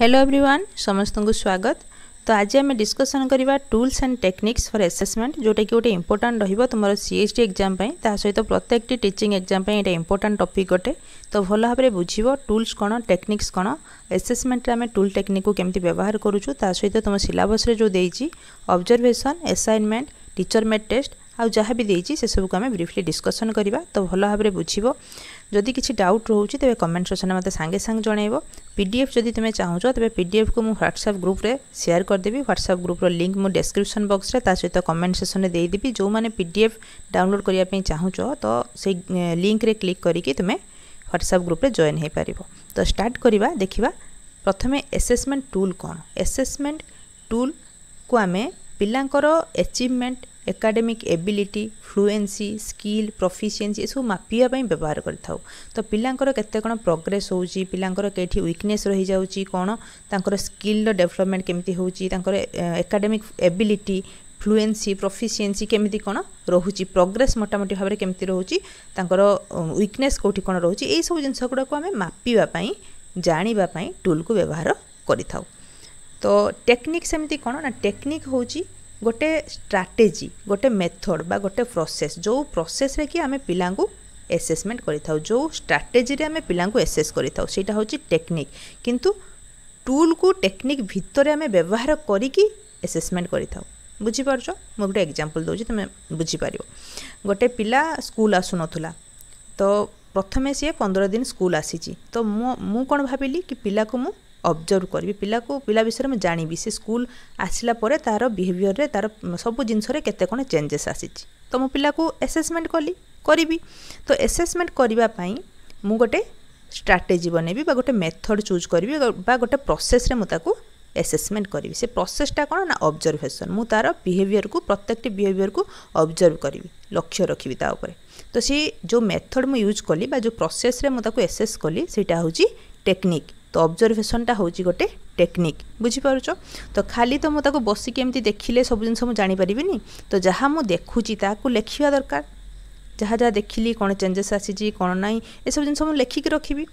Hello everyone समस्त को स्वागत तो आज आम डिस्कसन करवा tools and techniques for assessment जोटा कि गोटे important C H D exam सहित प्रत्येक टीचिंग एक्जाम ये इंपोर्टां टपिक गोटे तो भल भाव में बुझे टूल्स कौन टेक्निक्स कौन एसेसमेंट आम टूल टेक्निक को कमी व्यवहार करुचु ता सहित तुम सिलबस जो देती observation assignment teacher made test आउ जहाँ भी देसी से आम ब्रिफली डिस्कसन करवा तो भल भाव में बुझे जदि किसी डाउट रोचे तेज कमेंट सेक्शन में सांगे सांग जन पीडीएफ जदि तुम्हें चाहो तेज पीडीएफ को मुझे ह्वाट्सअप ग्रुप में सेयार करदेवि ह्वाट्सअप ग्रुप्र लिंक मुझे डेस्क्रिप्सन बक्स में ता सहित कमेंट सेक्शन में देदेवि जो मैंने पीडीएफ डाउनलोड करने चाहू तो से लिंक में क्लिक करके तुम्हें ह्वाट्सअप ग्रुप जॉन हो पार तो स्टार्ट करवा देखा प्रथम एसेसमेंट टूल कौन एसेसमेंट टूल को आम पिलाचिवमेंट academic ability fluency skill proficiency ଏସବୁ ମାପିବା ପାଇଁ ବ୍ୟବହାର କରିଥାଉ ତ ପିଲାଙ୍କର କେତେ କ'ଣ ପ୍ରୋଗ୍ରେସ୍ ହେଉଛି ପିଲାଙ୍କର କେଉଁଠି ୱିକନେସ୍ ରହିଯାଉଛି କ'ଣ ତାଙ୍କର ସ୍କିଲ୍ର ଡେଭଲପମେଣ୍ଟ କେମିତି ହେଉଛି ତାଙ୍କର ଏକାଡେମିକ୍ ଏବିଲିଟି ଫ୍ଲୁଏନ୍ସି ପ୍ରଫିସିଏନ୍ସି କେମିତି କ'ଣ ରହୁଛି ପ୍ରୋଗ୍ରେସ୍ ମୋଟାମୋଟି ଭାବରେ କେମିତି ରହୁଛି ତାଙ୍କର ୱିକନେସ୍ କେଉଁଠି କ'ଣ ରହୁଛି ଏଇସବୁ ଜିନିଷ ଗୁଡ଼ାକୁ ଆମେ ମାପିବା ପାଇଁ ଜାଣିବା ପାଇଁ ଟୁଲ୍କୁ ବ୍ୟବହାର କରିଥାଉ ତ ଟେକ୍ନିକ୍ ସେମିତି କ'ଣ ନା ଟେକ୍ନିକ୍ ହେଉଛି ଗୋଟେ ଷ୍ଟ୍ରାଟେଜି ଗୋଟେ ମେଥଡ଼ ବା ଗୋଟେ ପ୍ରୋସେସ୍ ଯେଉଁ ପ୍ରୋସେସ୍ରେ କି ଆମେ ପିଲାଙ୍କୁ ଏସେସମେଣ୍ଟ କରିଥାଉ ଯେଉଁ ଷ୍ଟ୍ରାଟେଜିରେ ଆମେ ପିଲାଙ୍କୁ ଏସେସ୍ କରିଥାଉ ସେଇଟା ହେଉଛି ଟେକ୍ନିକ୍ କିନ୍ତୁ ଟୁଲ୍କୁ ଟେକ୍ନିକ୍ ଭିତରେ ଆମେ ବ୍ୟବହାର କରିକି ଏସେସମେଣ୍ଟ କରିଥାଉ ବୁଝିପାରୁଛ ମୁଁ ଗୋଟେ ଏକ୍ଜାମ୍ପଲ୍ ଦେଉଛି ତୁମେ ବୁଝିପାରିବ ଗୋଟେ ପିଲା ସ୍କୁଲ ଆସୁନଥିଲା ତ ପ୍ରଥମେ ସିଏ ପନ୍ଦର ଦିନ ସ୍କୁଲ ଆସିଛି ତ ମୁଁ ମୁଁ କ'ଣ ଭାବିଲି କି ପିଲାକୁ ମୁଁ ଅବଜର୍ଭ କରିବି ପିଲାକୁ ପିଲା ବିଷୟରେ ମୁଁ ଜାଣିବି ସେ ସ୍କୁଲ ଆସିଲା ପରେ ତା'ର ବିହେଭିଅରରେ ତା'ର ସବୁ ଜିନିଷରେ କେତେ କ'ଣ ଚେଞ୍ଜେସ୍ ଆସିଛି ତ ମୁଁ ପିଲାକୁ ଆସେସମେଣ୍ଟ କଲି କରିବି ତ ଆସେସମେଣ୍ଟ କରିବା ପାଇଁ ମୁଁ ଗୋଟେ ଷ୍ଟ୍ରାଟେଜି ବନେଇବି ବା ଗୋଟେ ମେଥଡ଼ ଚୁଜ୍ କରିବି ବା ଗୋଟେ ପ୍ରୋସେସ୍ରେ ମୁଁ ତାକୁ ଆସେସମେଣ୍ଟ କରିବି ସେ ପ୍ରୋସେସ୍ଟା କ'ଣ ନା ଅବଜର୍ଭେସନ୍ ମୁଁ ତା'ର ବିହେଭିଅରକୁ ପ୍ରତ୍ୟେକଟି ବିହେଭିଅରକୁ ଅବଜର୍ଭ କରିବି ଲକ୍ଷ୍ୟ ରଖିବି ତା ଉପରେ ତ ସେ ଯେଉଁ ମେଥଡ଼ ମୁଁ ୟୁଜ୍ କଲି ବା ଯେଉଁ ପ୍ରୋସେସ୍ରେ ମୁଁ ତାକୁ ଏସେସ୍ କଲି ସେଇଟା ହେଉଛି ଟେକ୍ନିକ୍ তো অবজরভেসনটা হচ্ছে গোটে টেকনিক বুঝিপারুছ তো খালি তো মু তাকে বসিকি এমতি দেখিলে সব জিনিস মু জাঁপারিবিনি তো যা মু দেখুছি তাকে লেখিবা দরকার যা যা দেখিলি কোণ চেঞ্জেস আসিছি কোণ নাই এসব জিনিস মু লেখিকি রখিবি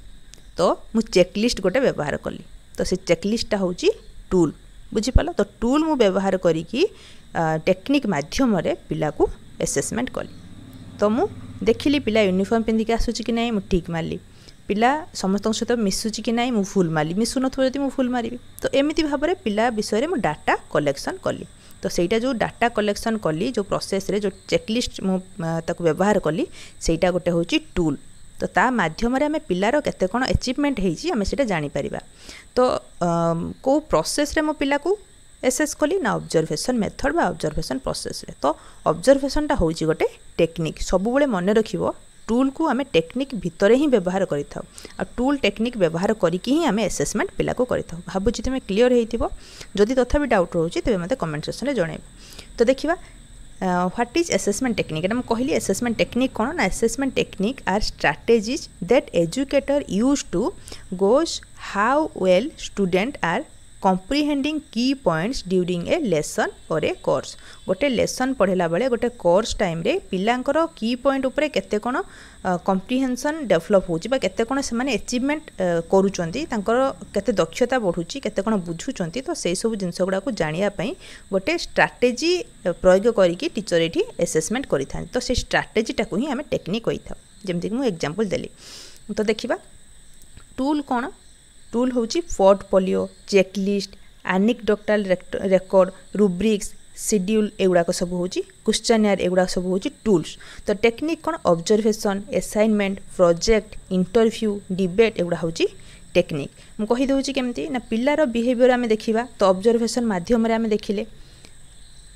তো মু চেকলিস্ট গোটে ব্যবহার কলি তো সে চেকলিস্টটা হচ্ছে টুল বুঝিপাল তো টুল মু ব্যবহার করিকি টেকনিক মাধ্যমরে পিলাকু এসেসমেন্ট কলি তো মু ଦେଖିଲି ପିଲା ୟୁନିଫର୍ମ ପିନ୍ଧିକି ଆସୁଛି କି ନାହିଁ ମୁଁ ଠିକ୍ ମାରିଲି ପିଲା ସମସ୍ତଙ୍କ ସହିତ ମିଶୁଛି କି ନାହିଁ ମୁଁ ଫୁଲ୍ ମାରିଲି ମିଶୁନଥିବ ଯଦି ମୁଁ ଫୁଲ୍ ମାରିବି ତ ଏମିତି ଭାବରେ ପିଲା ବିଷୟରେ ମୁଁ ଡାଟା କଲେକ୍ସନ୍ କଲି ତ ସେଇଟା ଯେଉଁ ଡାଟା କଲେକ୍ସନ୍ କଲି ଯେଉଁ ପ୍ରୋସେସ୍ରେ ଯେଉଁ ଚେକ୍ଲିଷ୍ଟ ମୁଁ ତାକୁ ବ୍ୟବହାର କଲି ସେଇଟା ଗୋଟେ ହେଉଛି ଟୁଲ୍ ତ ତା ମାଧ୍ୟମରେ ଆମେ ପିଲାର କେତେ କ'ଣ ଏଚିଭମେଣ୍ଟ ହେଇଛି ଆମେ ସେଇଟା ଜାଣିପାରିବା ତ କେଉଁ ପ୍ରୋସେସ୍ରେ ମୋ ପିଲାକୁ ଏସେସ୍ କଲି ନା ଅବଜର୍ଭେସନ୍ ମେଥଡ଼ ବା ଅବଜର୍ଭେସନ୍ ପ୍ରୋସେସ୍ରେ ତ ଅବଜର୍ଭେସନ୍ଟା ହେଉଛି ଗୋଟେ ଟେକ୍ନିକ୍ ସବୁବେଳେ ମନେ ରଖିବ টুলকু আমি ଟେକ୍ନିକ୍ ଭିତରେ ହିଁ ବ୍ୟବହାର କରିଥାଉ ଆଉ ଟୁଲ୍ ଟେକ୍ନିକ୍ ବ୍ୟବହାର କରିକି ହିଁ ଆମେ ଆସେସମେଣ୍ଟ ପିଲାକୁ କରିଥାଉ ଭାବୁଛି ତୁମେ କ୍ଲିଅର୍ ହେଇଥିବ ଯଦି ତଥାପି ଡାଉଟ୍ ରହୁଛି ତେବେ ମୋତେ କମେଣ୍ଟ ସେକ୍ସନ୍ରେ ଜଣାଇବ ତ ଦେଖିବା হোয়াট ইজ অ্যাসেসমেন্ট টেকনিক এটা কহিলি অ্যাসেসমেন্ট টেকনিক কোণ না assessment technique are strategies that educator use to gauge how well student are comprehending कि पॉइंट्स ड्यूरींग ए लेसन और ए कोर्स गोटे लेसन पढ़ला बेले गोटे कोर्स टाइम रे पिलांकर की पॉइंट उपरे केते कोन कंप्रिहेंशन डेवलप होची बा केते कोन से माने अचीवमेंट करूचंती तांकर केते दक्षता बढूची केते कोन बुझूचंती तो सेई सब जिंस गडा को जानिया पई गोटे स्ट्रेटजी प्रयोग करिकि टीचर एठी असेसमेंट करिथान तो से स्ट्रेटजी टाकु ही हमें टेक्निक होइथ जेमति मु एग्जांपल देली तो देखिबा टूल कोन टूल हूँ फोर्ट चेकलीस्ट आनिक आनिकडक्टाल रेकर्ड रुब्रिक्स सीड्यूल एगुड़ा सब हूँ क्वेश्चनयर एगुड़ा सब हूँ टूल्स तो टेक्निक कौन observation assignment project interview debate एगुड़ा हूँ टेक्निक मुझे कमी ना पिलार बिहेवियर आम देखा तो अब्जरभेसन मध्यम आम देखिले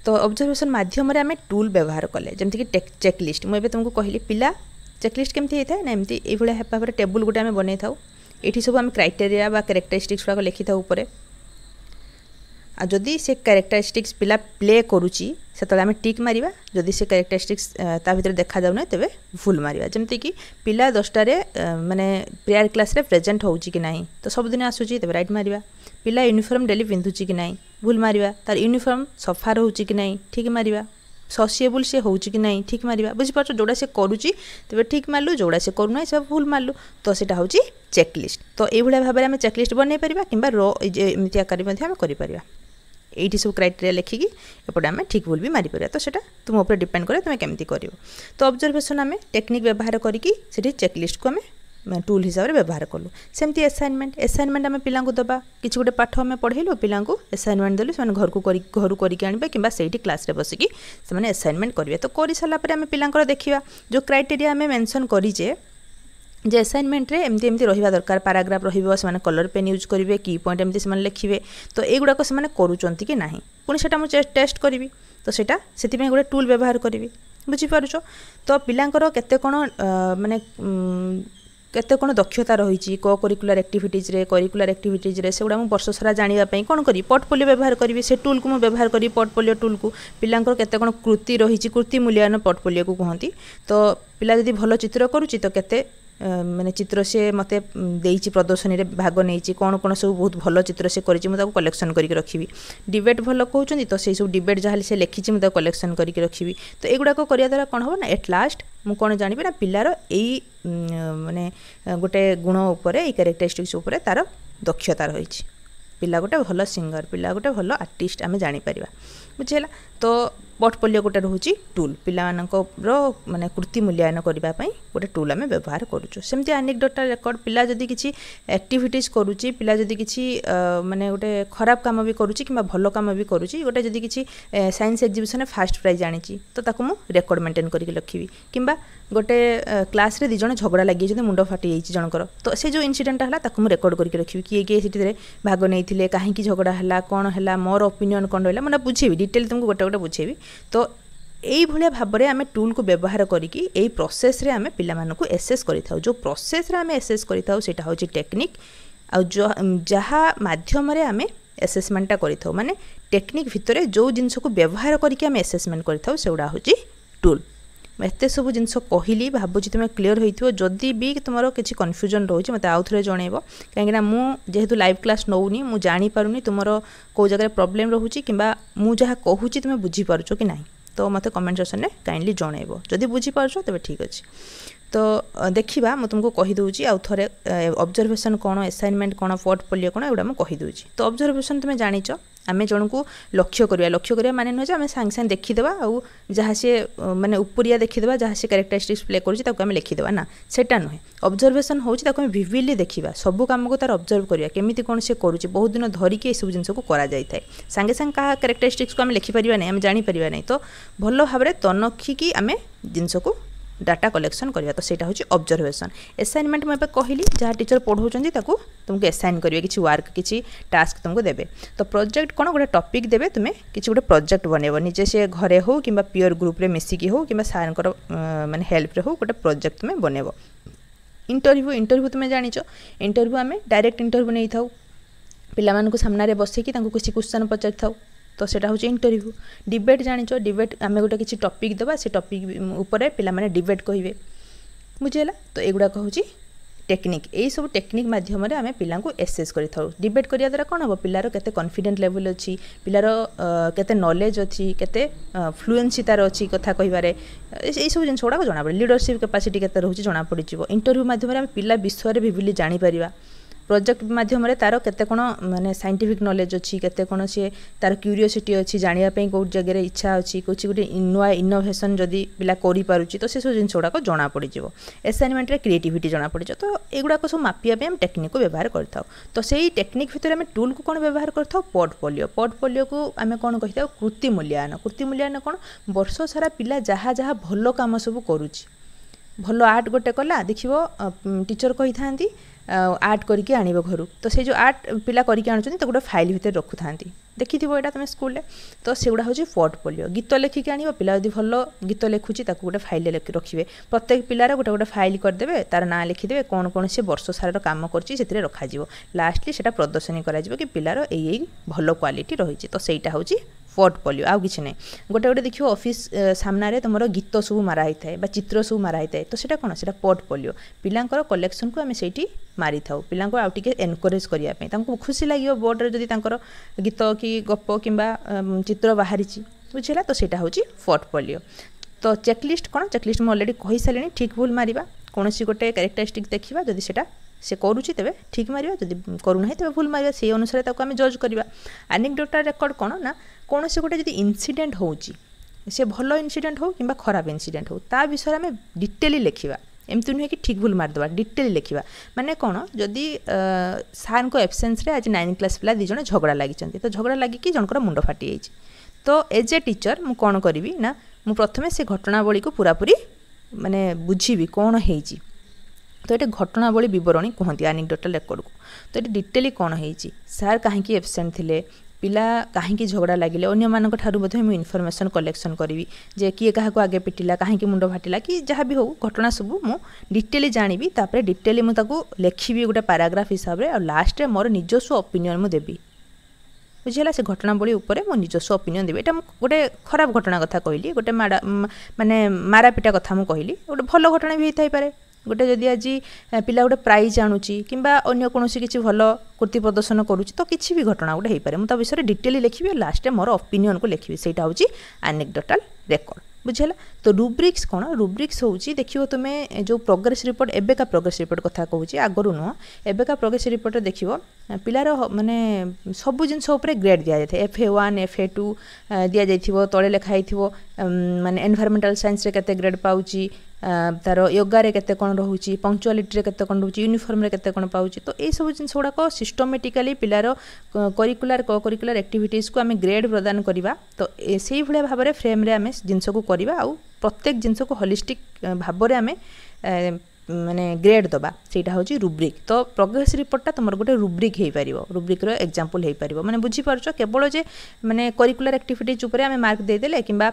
तो अब्जरभेसन मध्यम आम टूल व्यवहार कले जमीक चेकलिस्ट मुझे तुमको कहली पिला चेकलिस्ट केमती है ना एमती ये भाव टेबुल गोटे आम बनई थाऊ ଏଠି ସବୁ ଆମେ କ୍ରାଇଟେରିଆ ବା କ୍ୟାରେକ୍ଟରିଷ୍ଟିକ୍ସ ଗୁଡ଼ାକ ଲେଖିଥାଉ ଉପରେ ଆଉ ଯଦି ସେ କ୍ୟାରେକ୍ଟରିଷ୍ଟିକ୍ସ ପିଲା ପ୍ଲେ କରୁଛି ସେତେବେଳେ ଆମେ ଟିକ୍ ମାରିବା ଯଦି ସେ କ୍ୟାରେକ୍ଟରିଷ୍ଟିକ୍ସ ତା ଭିତରେ ଦେଖାଯାଉନି ତେବେ ଭୁଲ ମାରିବା ଯେମିତିକି ପିଲା ଦଶଟାରେ ମାନେ ପ୍ରେୟାର କ୍ଲାସ୍ରେ ପ୍ରେଜେଣ୍ଟ ହେଉଛି କି ନାହିଁ ତ ସବୁଦିନ ଆସୁଛି ତେବେ ରାଇଟ୍ ମାରିବା ପିଲା ୟୁନିଫର୍ମ ଡେଲି ପିନ୍ଧୁଛି କି ନାହିଁ ଭୁଲ ମାରିବା ତାର ୟୁନିଫର୍ମ ସଫା ରହୁଛି କି ନାହିଁ ଠିକ୍ ମାରିବା ସସିଏବୁଲ୍ ସେ ହେଉଛି କି ନାହିଁ ଠିକ୍ ମାରିବା ବୁଝିପାରୁଛ ଯେଉଁଟା ସେ କରୁଛି ତେବେ ଠିକ୍ ମାରିଲୁ ଯେଉଁଟା ସେ କରୁନାହିଁ ସେ ଭୁଲ ମାରିଲୁ ତ ସେଇଟା ହେଉଛି ଚେକଲିଷ୍ଟ ତ ଏଇଭଳିଆ ଭାବରେ ଆମେ ଚେକଲିଷ୍ଟ ବନେଇ ପାରିବା କିମ୍ବା ର ଏମିତି ଆକାରରେ ମଧ୍ୟ ଆମେ କରିପାରିବା এইটি সব ক্রাইটেরিয়া লেখিকি এপটে আমি ঠিক ভুল বি মারিপারা তো সেটা তুম উপরে ডিপেন্ড করে তুমি কেমি করব তো অবজরভেসন আমি টেকনিক ব্যবহার করি সেটি চেকলিস্টক আমি ଟୁଲ୍ ହିସାବରେ ବ୍ୟବହାର କଲୁ ସେମିତି ଆସାଇନମେଣ୍ଟ ଆସାଇନମେଣ୍ଟ ଆମେ ପିଲାଙ୍କୁ ଦେବା କିଛି ଗୋଟେ ପାଠ ଆମେ ପଢ଼େଇଲୁ ପିଲାଙ୍କୁ ଆସାଇନମେଣ୍ଟ ଦେଲୁ ସେମାନେ ଘରକୁ କରି ଘରୁ କରିକି ଆଣିବେ କିମ୍ବା ସେଇଠି କ୍ଲାସ୍ରେ ବସିକି ସେମାନେ ଆସାଇନମେଣ୍ଟ କରିବେ ତ କରିସାରିଲା ପରେ ଆମେ ପିଲାଙ୍କର ଦେଖିବା ଯେଉଁ କ୍ରାଇଟେରିଆ ଆମେ ମେନସନ୍ କରିଛେ যে আসাইনমেন্টে এমতি এমতি রহবা দরকার প্যারাগ্রাফ রহব সে কলর পেন ইউজ করবে কি পয়েন্ট এমতি সে লিখবে তো এইগুড়া সে করছেন কি না পুঁ সেটা মু টেস্ট করবি তো সেটা সেপাই গোটে টুল ব্যবহার করবি বুঝিপারুছ তো পিলাঙ্কর কেতে কোণ মানে କେତେ କ'ଣ ଦକ୍ଷତା ରହିଛି କୋ କରିକୁଲାର ଆକ୍ଟିଭିଟିଜ୍ରେ କରିକୁଲାର ଆକ୍ଟିଭିଟିଜ୍ରେ ସେଗୁଡ଼ା ମୁଁ ବର୍ଷ ସାରା ଜାଣିବା ପାଇଁ କ'ଣ କରିବି ପୋର୍ଟଫୋଲିଓ ବ୍ୟବହାର କରିବି ସେ ଟୁଲ୍କୁ ମୁଁ ବ୍ୟବହାର କରିବି ପୋର୍ଟଫୋଲିଓ ଟୁଲ୍କୁ ପିଲାଙ୍କର କେତେ କ'ଣ କୃତି ରହିଛି କୃତି ମୂଲ୍ୟାୟନ ପୋର୍ଟଫୋଲିଓକୁ କୁହନ୍ତି ତ ପିଲା ଯଦି ଭଲ ଚିତ୍ର କରୁଛି ତ କେତେ ମାନେ ଚିତ୍ର ସେ ମୋତେ ଦେଇଛି ପ୍ରଦର୍ଶନୀରେ ଭାଗ ନେଇଛି କ'ଣ କ'ଣ ସବୁ ବହୁତ ଭଲ ଚିତ୍ର ସେ କରିଛି ମୁଁ ତାକୁ କଲେକ୍ସନ୍ କରିକି ରଖିବି ଡିବେଟ୍ ଭଲ କହୁଛନ୍ତି ତ ସେଇ ସବୁ ଡିବେଟ୍ ଯାହା ହେଲେ ସେ ଲେଖିଛି ମୁଁ ତାକୁ କଲେକ୍ସନ୍ କରିକି ରଖିବି ତ ଏଗୁଡ଼ାକ କରିବା ଦ୍ୱାରା କ'ଣ ହେବ ନା ଏଟ୍ ଲାଷ୍ଟ ମୁଁ କ'ଣ ଜାଣିବି ନା ପିଲାର ଏଇ ମାନେ ଗୋଟେ ଗୁଣ ଉପରେ ଏଇ କ୍ୟାରେକ୍ଟରିଷ୍ଟିକ୍ସ ଉପରେ ତା'ର ଦକ୍ଷତା ରହିଛି ପିଲା ଗୋଟେ ଭଲ ସିଙ୍ଗର୍ ପିଲା ଗୋଟେ ଭଲ ଆର୍ଟିଷ୍ଟ ଆମେ ଜାଣିପାରିବା ବୁଝିହେଲା ତ পোর্টফোলিও গোটে রয়েছে টুল পিলামানকর মানে কৃতি মূল্যায়ন করা গোটে টুল আমি ব্যবহার করুছু সেমতি আনিকডোটাল রেকর্ড পিলা যদি কিছু আক্টিভিটিজ করুচি পিলা যদি কিছু মানে গোটে খারাপ কাম বি করুচি কিংবা ভালো কাম বি করুচি গোটে যদি কিছু সাইন্স এক্সিবিশনে ফার্স্ট প্রাইজ আনিছি তো তাকে মু রেকর্ড মেন্টেন করিকি লখিবি কিংবা গোটে ক্লাসরে দুই জন ঝগড়া লাগিয়েছেন মুন্ড ফাটি যাইছি জনকর তো সে যে ইনসিডেন্টটা হল তাকে মু রেকর্ড করিকি লখিবি কিয়ে কিয়ে সেটি ভাগ নেইলে কাহিকি ঝগড়া হল কোণ হল মোর অপিনিয়ন কোণ রহলা মানে বুঝেবি ডিটেল তুমি গোটে গোটে বুঝেবি ତ ଏଇଭଳିଆ ଭାବରେ ଆମେ ଟୁଲ୍କୁ ବ୍ୟବହାର କରିକି ଏଇ ପ୍ରୋସେସ୍ରେ ଆମେ ପିଲାମାନଙ୍କୁ ଏସେସ୍ କରିଥାଉ ଯେଉଁ ପ୍ରୋସେସ୍ରେ ଆମେ ଏସେସ୍ କରିଥାଉ ସେଇଟା ହେଉଛି ଟେକ୍ନିକ୍ ଆଉ ଯାହା ମାଧ୍ୟମରେ ଆମେ ଏସେସମେଣ୍ଟଟା କରିଥାଉ ମାନେ ଟେକ୍ନିକ୍ ଭିତରେ ଯେଉଁ ଜିନିଷକୁ ବ୍ୟବହାର କରିକି ଆମେ ଏସେସମେଣ୍ଟ କରିଥାଉ ସେଗୁଡ଼ା ହେଉଛି ଟୁଲ୍ এতে সব জিনিস কহিলি ভাবুছি তুমি ক্লিয়ার হয়েছিল যদি বি তোমার কিছু কনফ্যুজন রয়েছে মতো আউথরে জনাইব কিন্তু না যেহেতু লাইভ ক্লাস নৌনি মু জাঁপারুনি তোমার কেউ জায়গায় প্রোবলেম রয়েছে কিংবা মু যা কুচি তুমি বুঝিপারছ কি না তো মতো কমেন্ট সেকশনে কাইন্ডলি জনাইব যদি বুঝিপারছ তবে ঠিক আছে তো ଦେଖିବା ମୁଁ ତୁମକୁ କହିଦେଉଛି ଆଉ ଥରେ ଅବଜର୍ଭେସନ୍ କ'ଣ ଆସାଇନମେଣ୍ଟ କ'ଣ ପୋର୍ଟଫୋଲିଓ କ'ଣ ଏଗୁଡ଼ା ମୁଁ କହିଦେଉଛି ତ ଅବଜର୍ଭେସନ୍ ତୁମେ ଜାଣିଛ ଆମେ ଜଣଙ୍କୁ ଲକ୍ଷ୍ୟ କରିବା ଲକ୍ଷ୍ୟ କରିବା ମାନେ ନୁହେଁ ଯେ ଆମେ ସାଙ୍ଗେ ସାଙ୍ଗେ ଦେଖିଦେବା ଆଉ ଯାହା ସିଏ ମାନେ ଉପରିଆ ଦେଖିଦେବା ଯାହା ସିଏ କ୍ୟାରେକ୍ଟରିଷ୍ଟିକ୍ସ ପ୍ଲେ କରୁଛି ତାକୁ ଆମେ ଲେଖିଦେବା ନା ସେଇଟା ନୁହେଁ ଅବଜର୍ଭେସନ୍ ହେଉଛି ତାକୁ ଆମେ ଭିଭିଲି ଦେଖିବା ସବୁ କାମକୁ ତାର ଅବଜର୍ଭ କରିବା କେମିତି କ'ଣ ସେ କରୁଛି ବହୁତ ଦିନ ଧରିକି ଏସବୁ ଜିନିଷକୁ କରାଯାଇଥାଏ ସାଙ୍ଗେ ସାଙ୍ଗେ କାହା କ୍ୟାରେକ୍ଟରିଷ୍ଟିକ୍ସକୁ ଆମେ ଲେଖିପାରିବା ନାହିଁ ଆମେ ଜାଣିପାରିବା ନାହିଁ ତ ଭଲ ଭାବରେ ତନଖିକି ଆମେ ଜିନିଷକୁ ডাটা কলেকশন করা তো সেটা হচ্ছে অবজরভেসন এসাইনমেন্ট মু এবার কহিলি যা টিচর পড়াউছেন তাকে তোমাকে এসাইন করবে কিছু ওয়ার্ক কিছু টাস্ক তোমাকে দেবে তো প্রোজেক্ট কোণ গোটে টপিক দেবে তুমি কিছু গোটে প্রোজেক্ট বনাইব নিজে সে ঘরে হোক কিংবা পিওর গ্রুপে মিশিকি হোক কিংবা স্যারঙ্কর মানে হেল্পরে হোক গোটে প্রোজেক্ট তুমি বনাইব ইন্টরভ্যু ইন্টরভ্যু তুমি জাঁচ ইন্টরভ্যু আমি ডাইরেক্ট ইন্টরভ্যু নেই থাও ପିଲାମାନଙ୍କୁ ସାମ୍ନାରେ ବସିକି ତାଙ୍କୁ କିଛି କ୍ୱେଶ୍ଚନ୍ ପଚାରିଥାଉ তো সেটা হচ্ছে ইন্টরভিউ ডিবেট জাঁচ ডিবেট আমি গোটে কিছু টপিক দেবা সে টপিক উপরে পিলামানে ডিবেট কহবে বুঝিলা তো এগুড়াক হচ্ছে টেকনিক এইসব টেকনিক মাধ্যমে আমি পিলাঙ্কু এসেস করে থাকু ডিবেট করা দ্বারা কোণ হব পিলার কেতে কনফিডেন্ট লেভেল অছি পিলার কেতে নলেজ অছি কেতে ফ্লুয়েন্সি তার অছি কথা কইবারে এইসব জিনিস গুড়াক জনাপড়ে লিডরশিপ ক্যাপাসিটি কেতে রয়েছে জনাপড়িযোগ ইন্টরভিউ মাধ্যমে আমি পিলা বিষয়ে বিভিলি জাঁপারা ପ୍ରୋଜେକ୍ଟ ମାଧ୍ୟମରେ ତା'ର କେତେ କ'ଣ ମାନେ ସାଇଣ୍ଟିଫିକ୍ ନଲେଜ୍ ଅଛି କେତେ କ'ଣ ସିଏ ତା'ର କ୍ୟୁରିଓସିଟି ଅଛି ଜାଣିବା ପାଇଁ କେଉଁ ଜାଗାରେ ଇଚ୍ଛା ଅଛି କିଛି ଗୋଟେ ନୂଆ ଇନୋଭେସନ୍ ଯଦି ପିଲା କରିପାରୁଛି ତ ସେସବୁ ଜିନିଷ ଗୁଡ଼ାକ ଜଣାପଡ଼ିଯିବ ଆସାଇନମେଣ୍ଟରେ କ୍ରିଏଟିଭିଟି ଜଣାପଡ଼ିଯିବ ତ ଏଗୁଡ଼ାକ ସବୁ ମାପିବା ପାଇଁ ଆମେ ଟେକ୍ନିକ୍କୁ ବ୍ୟବହାର କରିଥାଉ ତ ସେଇ ଟେକ୍ନିକ୍ ଭିତରେ ଆମେ ଟୁଲ୍କୁ କ'ଣ ବ୍ୟବହାର କରିଥାଉ ପୋର୍ଟଫୋଲିଓ ପୋର୍ଟଫୋଲିଓକୁ ଆମେ କ'ଣ କହିଥାଉ କୃତିମୂଲ୍ୟାୟନ କୃତିମୂଲ୍ୟାୟନ କ'ଣ ବର୍ଷ ସାରା ପିଲା ଯାହା ଯାହା ଭଲ କାମ ସବୁ କରୁଛି ଭଲ ଆର୍ଟ ଗୋଟେ କଲା ଦେଖିବ ଟିଚର୍ କହିଥାନ୍ତି ଆର୍ଟ କରିକି ଆଣିବ ଘରୁ ତ ସେ ଯେଉଁ ଆର୍ଟ ପିଲା କରିକି ଆଣୁଛନ୍ତି ତାକୁ ଗୋଟେ ଫାଇଲ୍ ଭିତରେ ରଖୁଥାନ୍ତି ଦେଖିଥିବ ଏଇଟା ତୁମେ ସ୍କୁଲରେ ତ ସେଗୁଡ଼ା ହେଉଛି ପୋର୍ଟ ପୋର୍ଟଫୋଲିଓ ଗୀତ ଲେଖିକି ଆଣିବ ପିଲା ଯଦି ଭଲ ଗୀତ ଲେଖୁଛି ତାକୁ ଗୋଟେ ଫାଇଲ୍ରେ ରଖିବେ ପ୍ରତ୍ୟେକ ପିଲାର ଗୋଟେ ଗୋଟେ ଫାଇଲ୍ କରିଦେବେ ତାର ନାଁ ଲେଖିଦେବେ କ'ଣ କ'ଣ ସେ ବର୍ଷ ସାରାର କାମ କରିଛି ସେଥିରେ ରଖାଯିବ ଲାଷ୍ଟଲି ସେଇଟା ପ୍ରଦର୍ଶନୀ କରାଯିବ କି ପିଲାର ଏଇ ଏଇ ଭଲ କ୍ୱାଲିଟି ରହିଛି ତ ସେଇଟା ହେଉଛି পোর্টফোলিও আউ কিছু নাই গোটে ଗୋଟେ দেখব অফিস সামনারে তোমার গীত সব মারা হয়ে ବା ଚିତ୍ର ସବୁ মারা হয়ে ତ ସେଇଟା କଣ ସେଇଟା পোর্টফোলিও পিলাঙ্কর কলেকশনকু আমি সেইটি মারি থাও ପିଲାଙ୍କୁ ଆଉ ଟିକେ ଏନକରେଜ୍ କରିବା ପାଇଁ ତାଙ୍କୁ ଖୁସି ଲାଗିବ ବୋର୍ଡ଼ରେ ଯଦି ତାଙ୍କର ଗୀତ କି ଗପ କିମ୍ବା ଚିତ୍ର ବାହାରିଛି ବୁଝିଲା ତ ସେଇଟା ହେଉଛି ପୋର୍ଟଫୋଲିଓ ତ ଚେକ୍ଲିଷ୍ଟ କ'ଣ ଚେକ୍ଲିଷ୍ଟ ମୁଁ ଅଲରେଡ଼ି କହିସାରିଲିଣି ଠିକ୍ ଭୁଲ୍ ମାରିବା କୌଣସି ଗୋଟେ କ୍ୟାରେକ୍ଟରିଷ୍ଟିକ୍ ଦେଖିବା ଯଦି ସେଇଟା সে করুচি তেবে ঠিক মারিবা যদি করুনা তেবে ভুল মারিবা সেই অনুসারে তাকে আমি জজ করা আনিকডোটাল ରେକର୍ଡ଼ କଣ ନା କୌଣସି ଗୋଟେ ଯଦି ইনসিডেন্ট ହେଉଛି ସେ ଭଲ ইনসিডেন্ট ହେଉ କିମ୍ବା ଖରାପ ইনসিডেন্ট ହେଉ ତା ବିଷୟରେ ଆମେ ଡିଟେଲି ଲେଖିବା ଏମିତି ନୁହେଁ କି ଠିକ୍ ଭୁଲ ମାରିଦେବା ଡିଟେଲି ଲେଖିବା ମାନେ କ'ଣ ଯଦି ସାର୍ଙ୍କ ଏବସେନ୍ସରେ ଆଜି ନାଇନ୍ କ୍ଲାସ୍ ପିଲା ଦୁଇ ଜଣ ଝଗଡ଼ା ଲାଗିଛନ୍ତି ତ ଝଗଡ଼ା ଲାଗିକି ଜଣଙ୍କର ମୁଣ୍ଡ ଫାଟିଯାଇଛି ତ ଏଜ୍ ଏ ଟିଚର୍ ମୁଁ କ'ଣ କରିବି ନା ମୁଁ ପ୍ରଥମେ ସେ ଘଟଣାବଳୀକୁ ପୁରାପୁରି ମାନେ ବୁଝିବି କ'ଣ ହେଇଛି ତ ଏଇଟା ଘଟଣାବଳୀ ବିବରଣୀ କୁହନ୍ତି ଆନିକଡୋଟାଲ ରେକର୍ଡ଼କୁ ତ ଏଠି ଡିଟେଲି କ'ଣ ହେଇଛି ସାର୍ କାହିଁକି ଏବସେଣ୍ଟ ଥିଲେ ପିଲା କାହିଁକି ଝଗଡ଼ା ଲାଗିଲେ ଅନ୍ୟମାନଙ୍କ ଠାରୁ ମଧ୍ୟ ମୁଁ ଇନଫର୍ମେସନ୍ କଲେକ୍ସନ୍ କରିବି ଯେ କିଏ କାହାକୁ ଆଗେ ପିଟିଲା କାହିଁକି ମୁଣ୍ଡ ଫାଟିଲା କି ଯାହା ବି ହେଉ ଘଟଣା ସବୁ ମୁଁ ଡିଟେଲି ଜାଣିବି ତାପରେ ଡିଟେଲି ମୁଁ ତାକୁ ଲେଖିବି ଗୋଟେ ପାରାଗ୍ରାଫ ହିସାବରେ ଆଉ ଲାଷ୍ଟରେ ମୋର ନିଜସ୍ୱ ଅପିନିଅନ୍ ମୁଁ ଦେବି ବୁଝିହେଲା ସେ ଘଟଣାବଳୀ ଉପରେ ମୁଁ ନିଜସ୍ୱ ଅପିନିଅନ୍ ଦେବି ଏଇଟା ମୁଁ ଗୋଟେ ଖରାପ ଘଟଣା କଥା କହିଲି ଗୋଟେ ମାଡ଼ା ମାନେ ମାରାପିଟା କଥା ମୁଁ କହିଲି ଗୋଟେ ଭଲ ଘଟଣା ବି ହେଇଥାଇପାରେ ଗୋଟେ ଯଦି ଆଜି ପିଲା ଗୋଟେ ପ୍ରାଇଜ୍ ଆଣୁଛି କିମ୍ବା ଅନ୍ୟ କୌଣସି କିଛି ଭଲ କୃତି ପ୍ରଦର୍ଶନ କରୁଛି ତ କିଛି ବି ଘଟଣା ଗୋଟେ ହେଇପାରେ ମୁଁ ତା ବିଷୟରେ ଡିଟେଲି ଲେଖିବି ଆଉ ଲାଷ୍ଟରେ ମୋର ଅପିନିଅନ୍କୁ ଲେଖିବି ସେଇଟା ହେଉଛି ଆନେକ୍ଡୋଟାଲ୍ ରେକର୍ଡ଼ ବୁଝିହେଲା তো ରୁବ୍ରିକ୍ସ କ'ଣ ରୁବ୍ରିକ୍ସ ହେଉଛି ଦେଖିବ ତୁମେ ଯେଉଁ ପ୍ରୋଗ୍ରେସ୍ ରିପୋର୍ଟ ଏବେକା ପ୍ରୋଗ୍ରେସ୍ ରିପୋର୍ଟ କଥା କହୁଛି ଆଗରୁ ନୁହଁ ଏବେକା ପ୍ରୋଗ୍ରେସ୍ ରିପୋର୍ଟରେ ଦେଖିବ ପିଲାର ମାନେ ସବୁ ଜିନିଷ ଉପରେ ଗ୍ରେଡ୍ ଦିଆଯାଇଥାଏ F A one F A two ଦିଆଯାଇଥିବ ତଳେ ଲେଖା ହେଇଥିବ ମାନେ ଏନଭାରମେଣ୍ଟାଲ ସାଇନ୍ସରେ କେତେ ଗ୍ରେଡ୍ ପାଉଛି ତାର ୟୋଗାରେ କେତେ କ'ଣ ରହୁଛି ପଙ୍କଚୁଆଲିଟିରେ କେତେ କ'ଣ ରହୁଛି ୟୁନିଫର୍ମରେ କେତେ କ'ଣ ପାଉଛି ତ ଏଇସବୁ ଜିନିଷ ଗୁଡ଼ାକ ସିଷ୍ଟମେଟିକାଲି ପିଲାର କରିକୁଲାର କରିକୁଲାର ଆକ୍ଟିଭିଟିଜ୍କୁ ଆମେ ଗ୍ରେଡ୍ ପ୍ରଦାନ କରିବା ତ ସେଇଭଳିଆ ଭାବରେ ଫ୍ରେମ୍ରେ ଆମେ ଜିନିଷକୁ କରିବା ଆଉ ପ୍ରତ୍ୟେକ ଜିନିଷକୁ ହଲିଷ୍ଟିକ୍ ଭାବରେ ଆମେ ମାନେ ଗ୍ରେଡ୍ ଦେବା ସେଇଟା ହେଉଛି ରୁବ୍ରିକ୍ ତ ପ୍ରୋଗ୍ରେସ୍ ରିପୋର୍ଟଟା ତୁମର ଗୋଟେ ରୁବ୍ରିକ୍ ହେଇପାରିବ ରୁବ୍ରିକ୍ର ଏକ୍ଜାମ୍ପଲ୍ ହେଇପାରିବ ମାନେ ବୁଝିପାରୁଛ କେବଳ ଯେ ମାନେ କରିକୁଲାର ଆକ୍ଟିଭିଟିଜ୍ ଉପରେ ଆମେ ମାର୍କ ଦେଇଦେଲେ କିମ୍ବା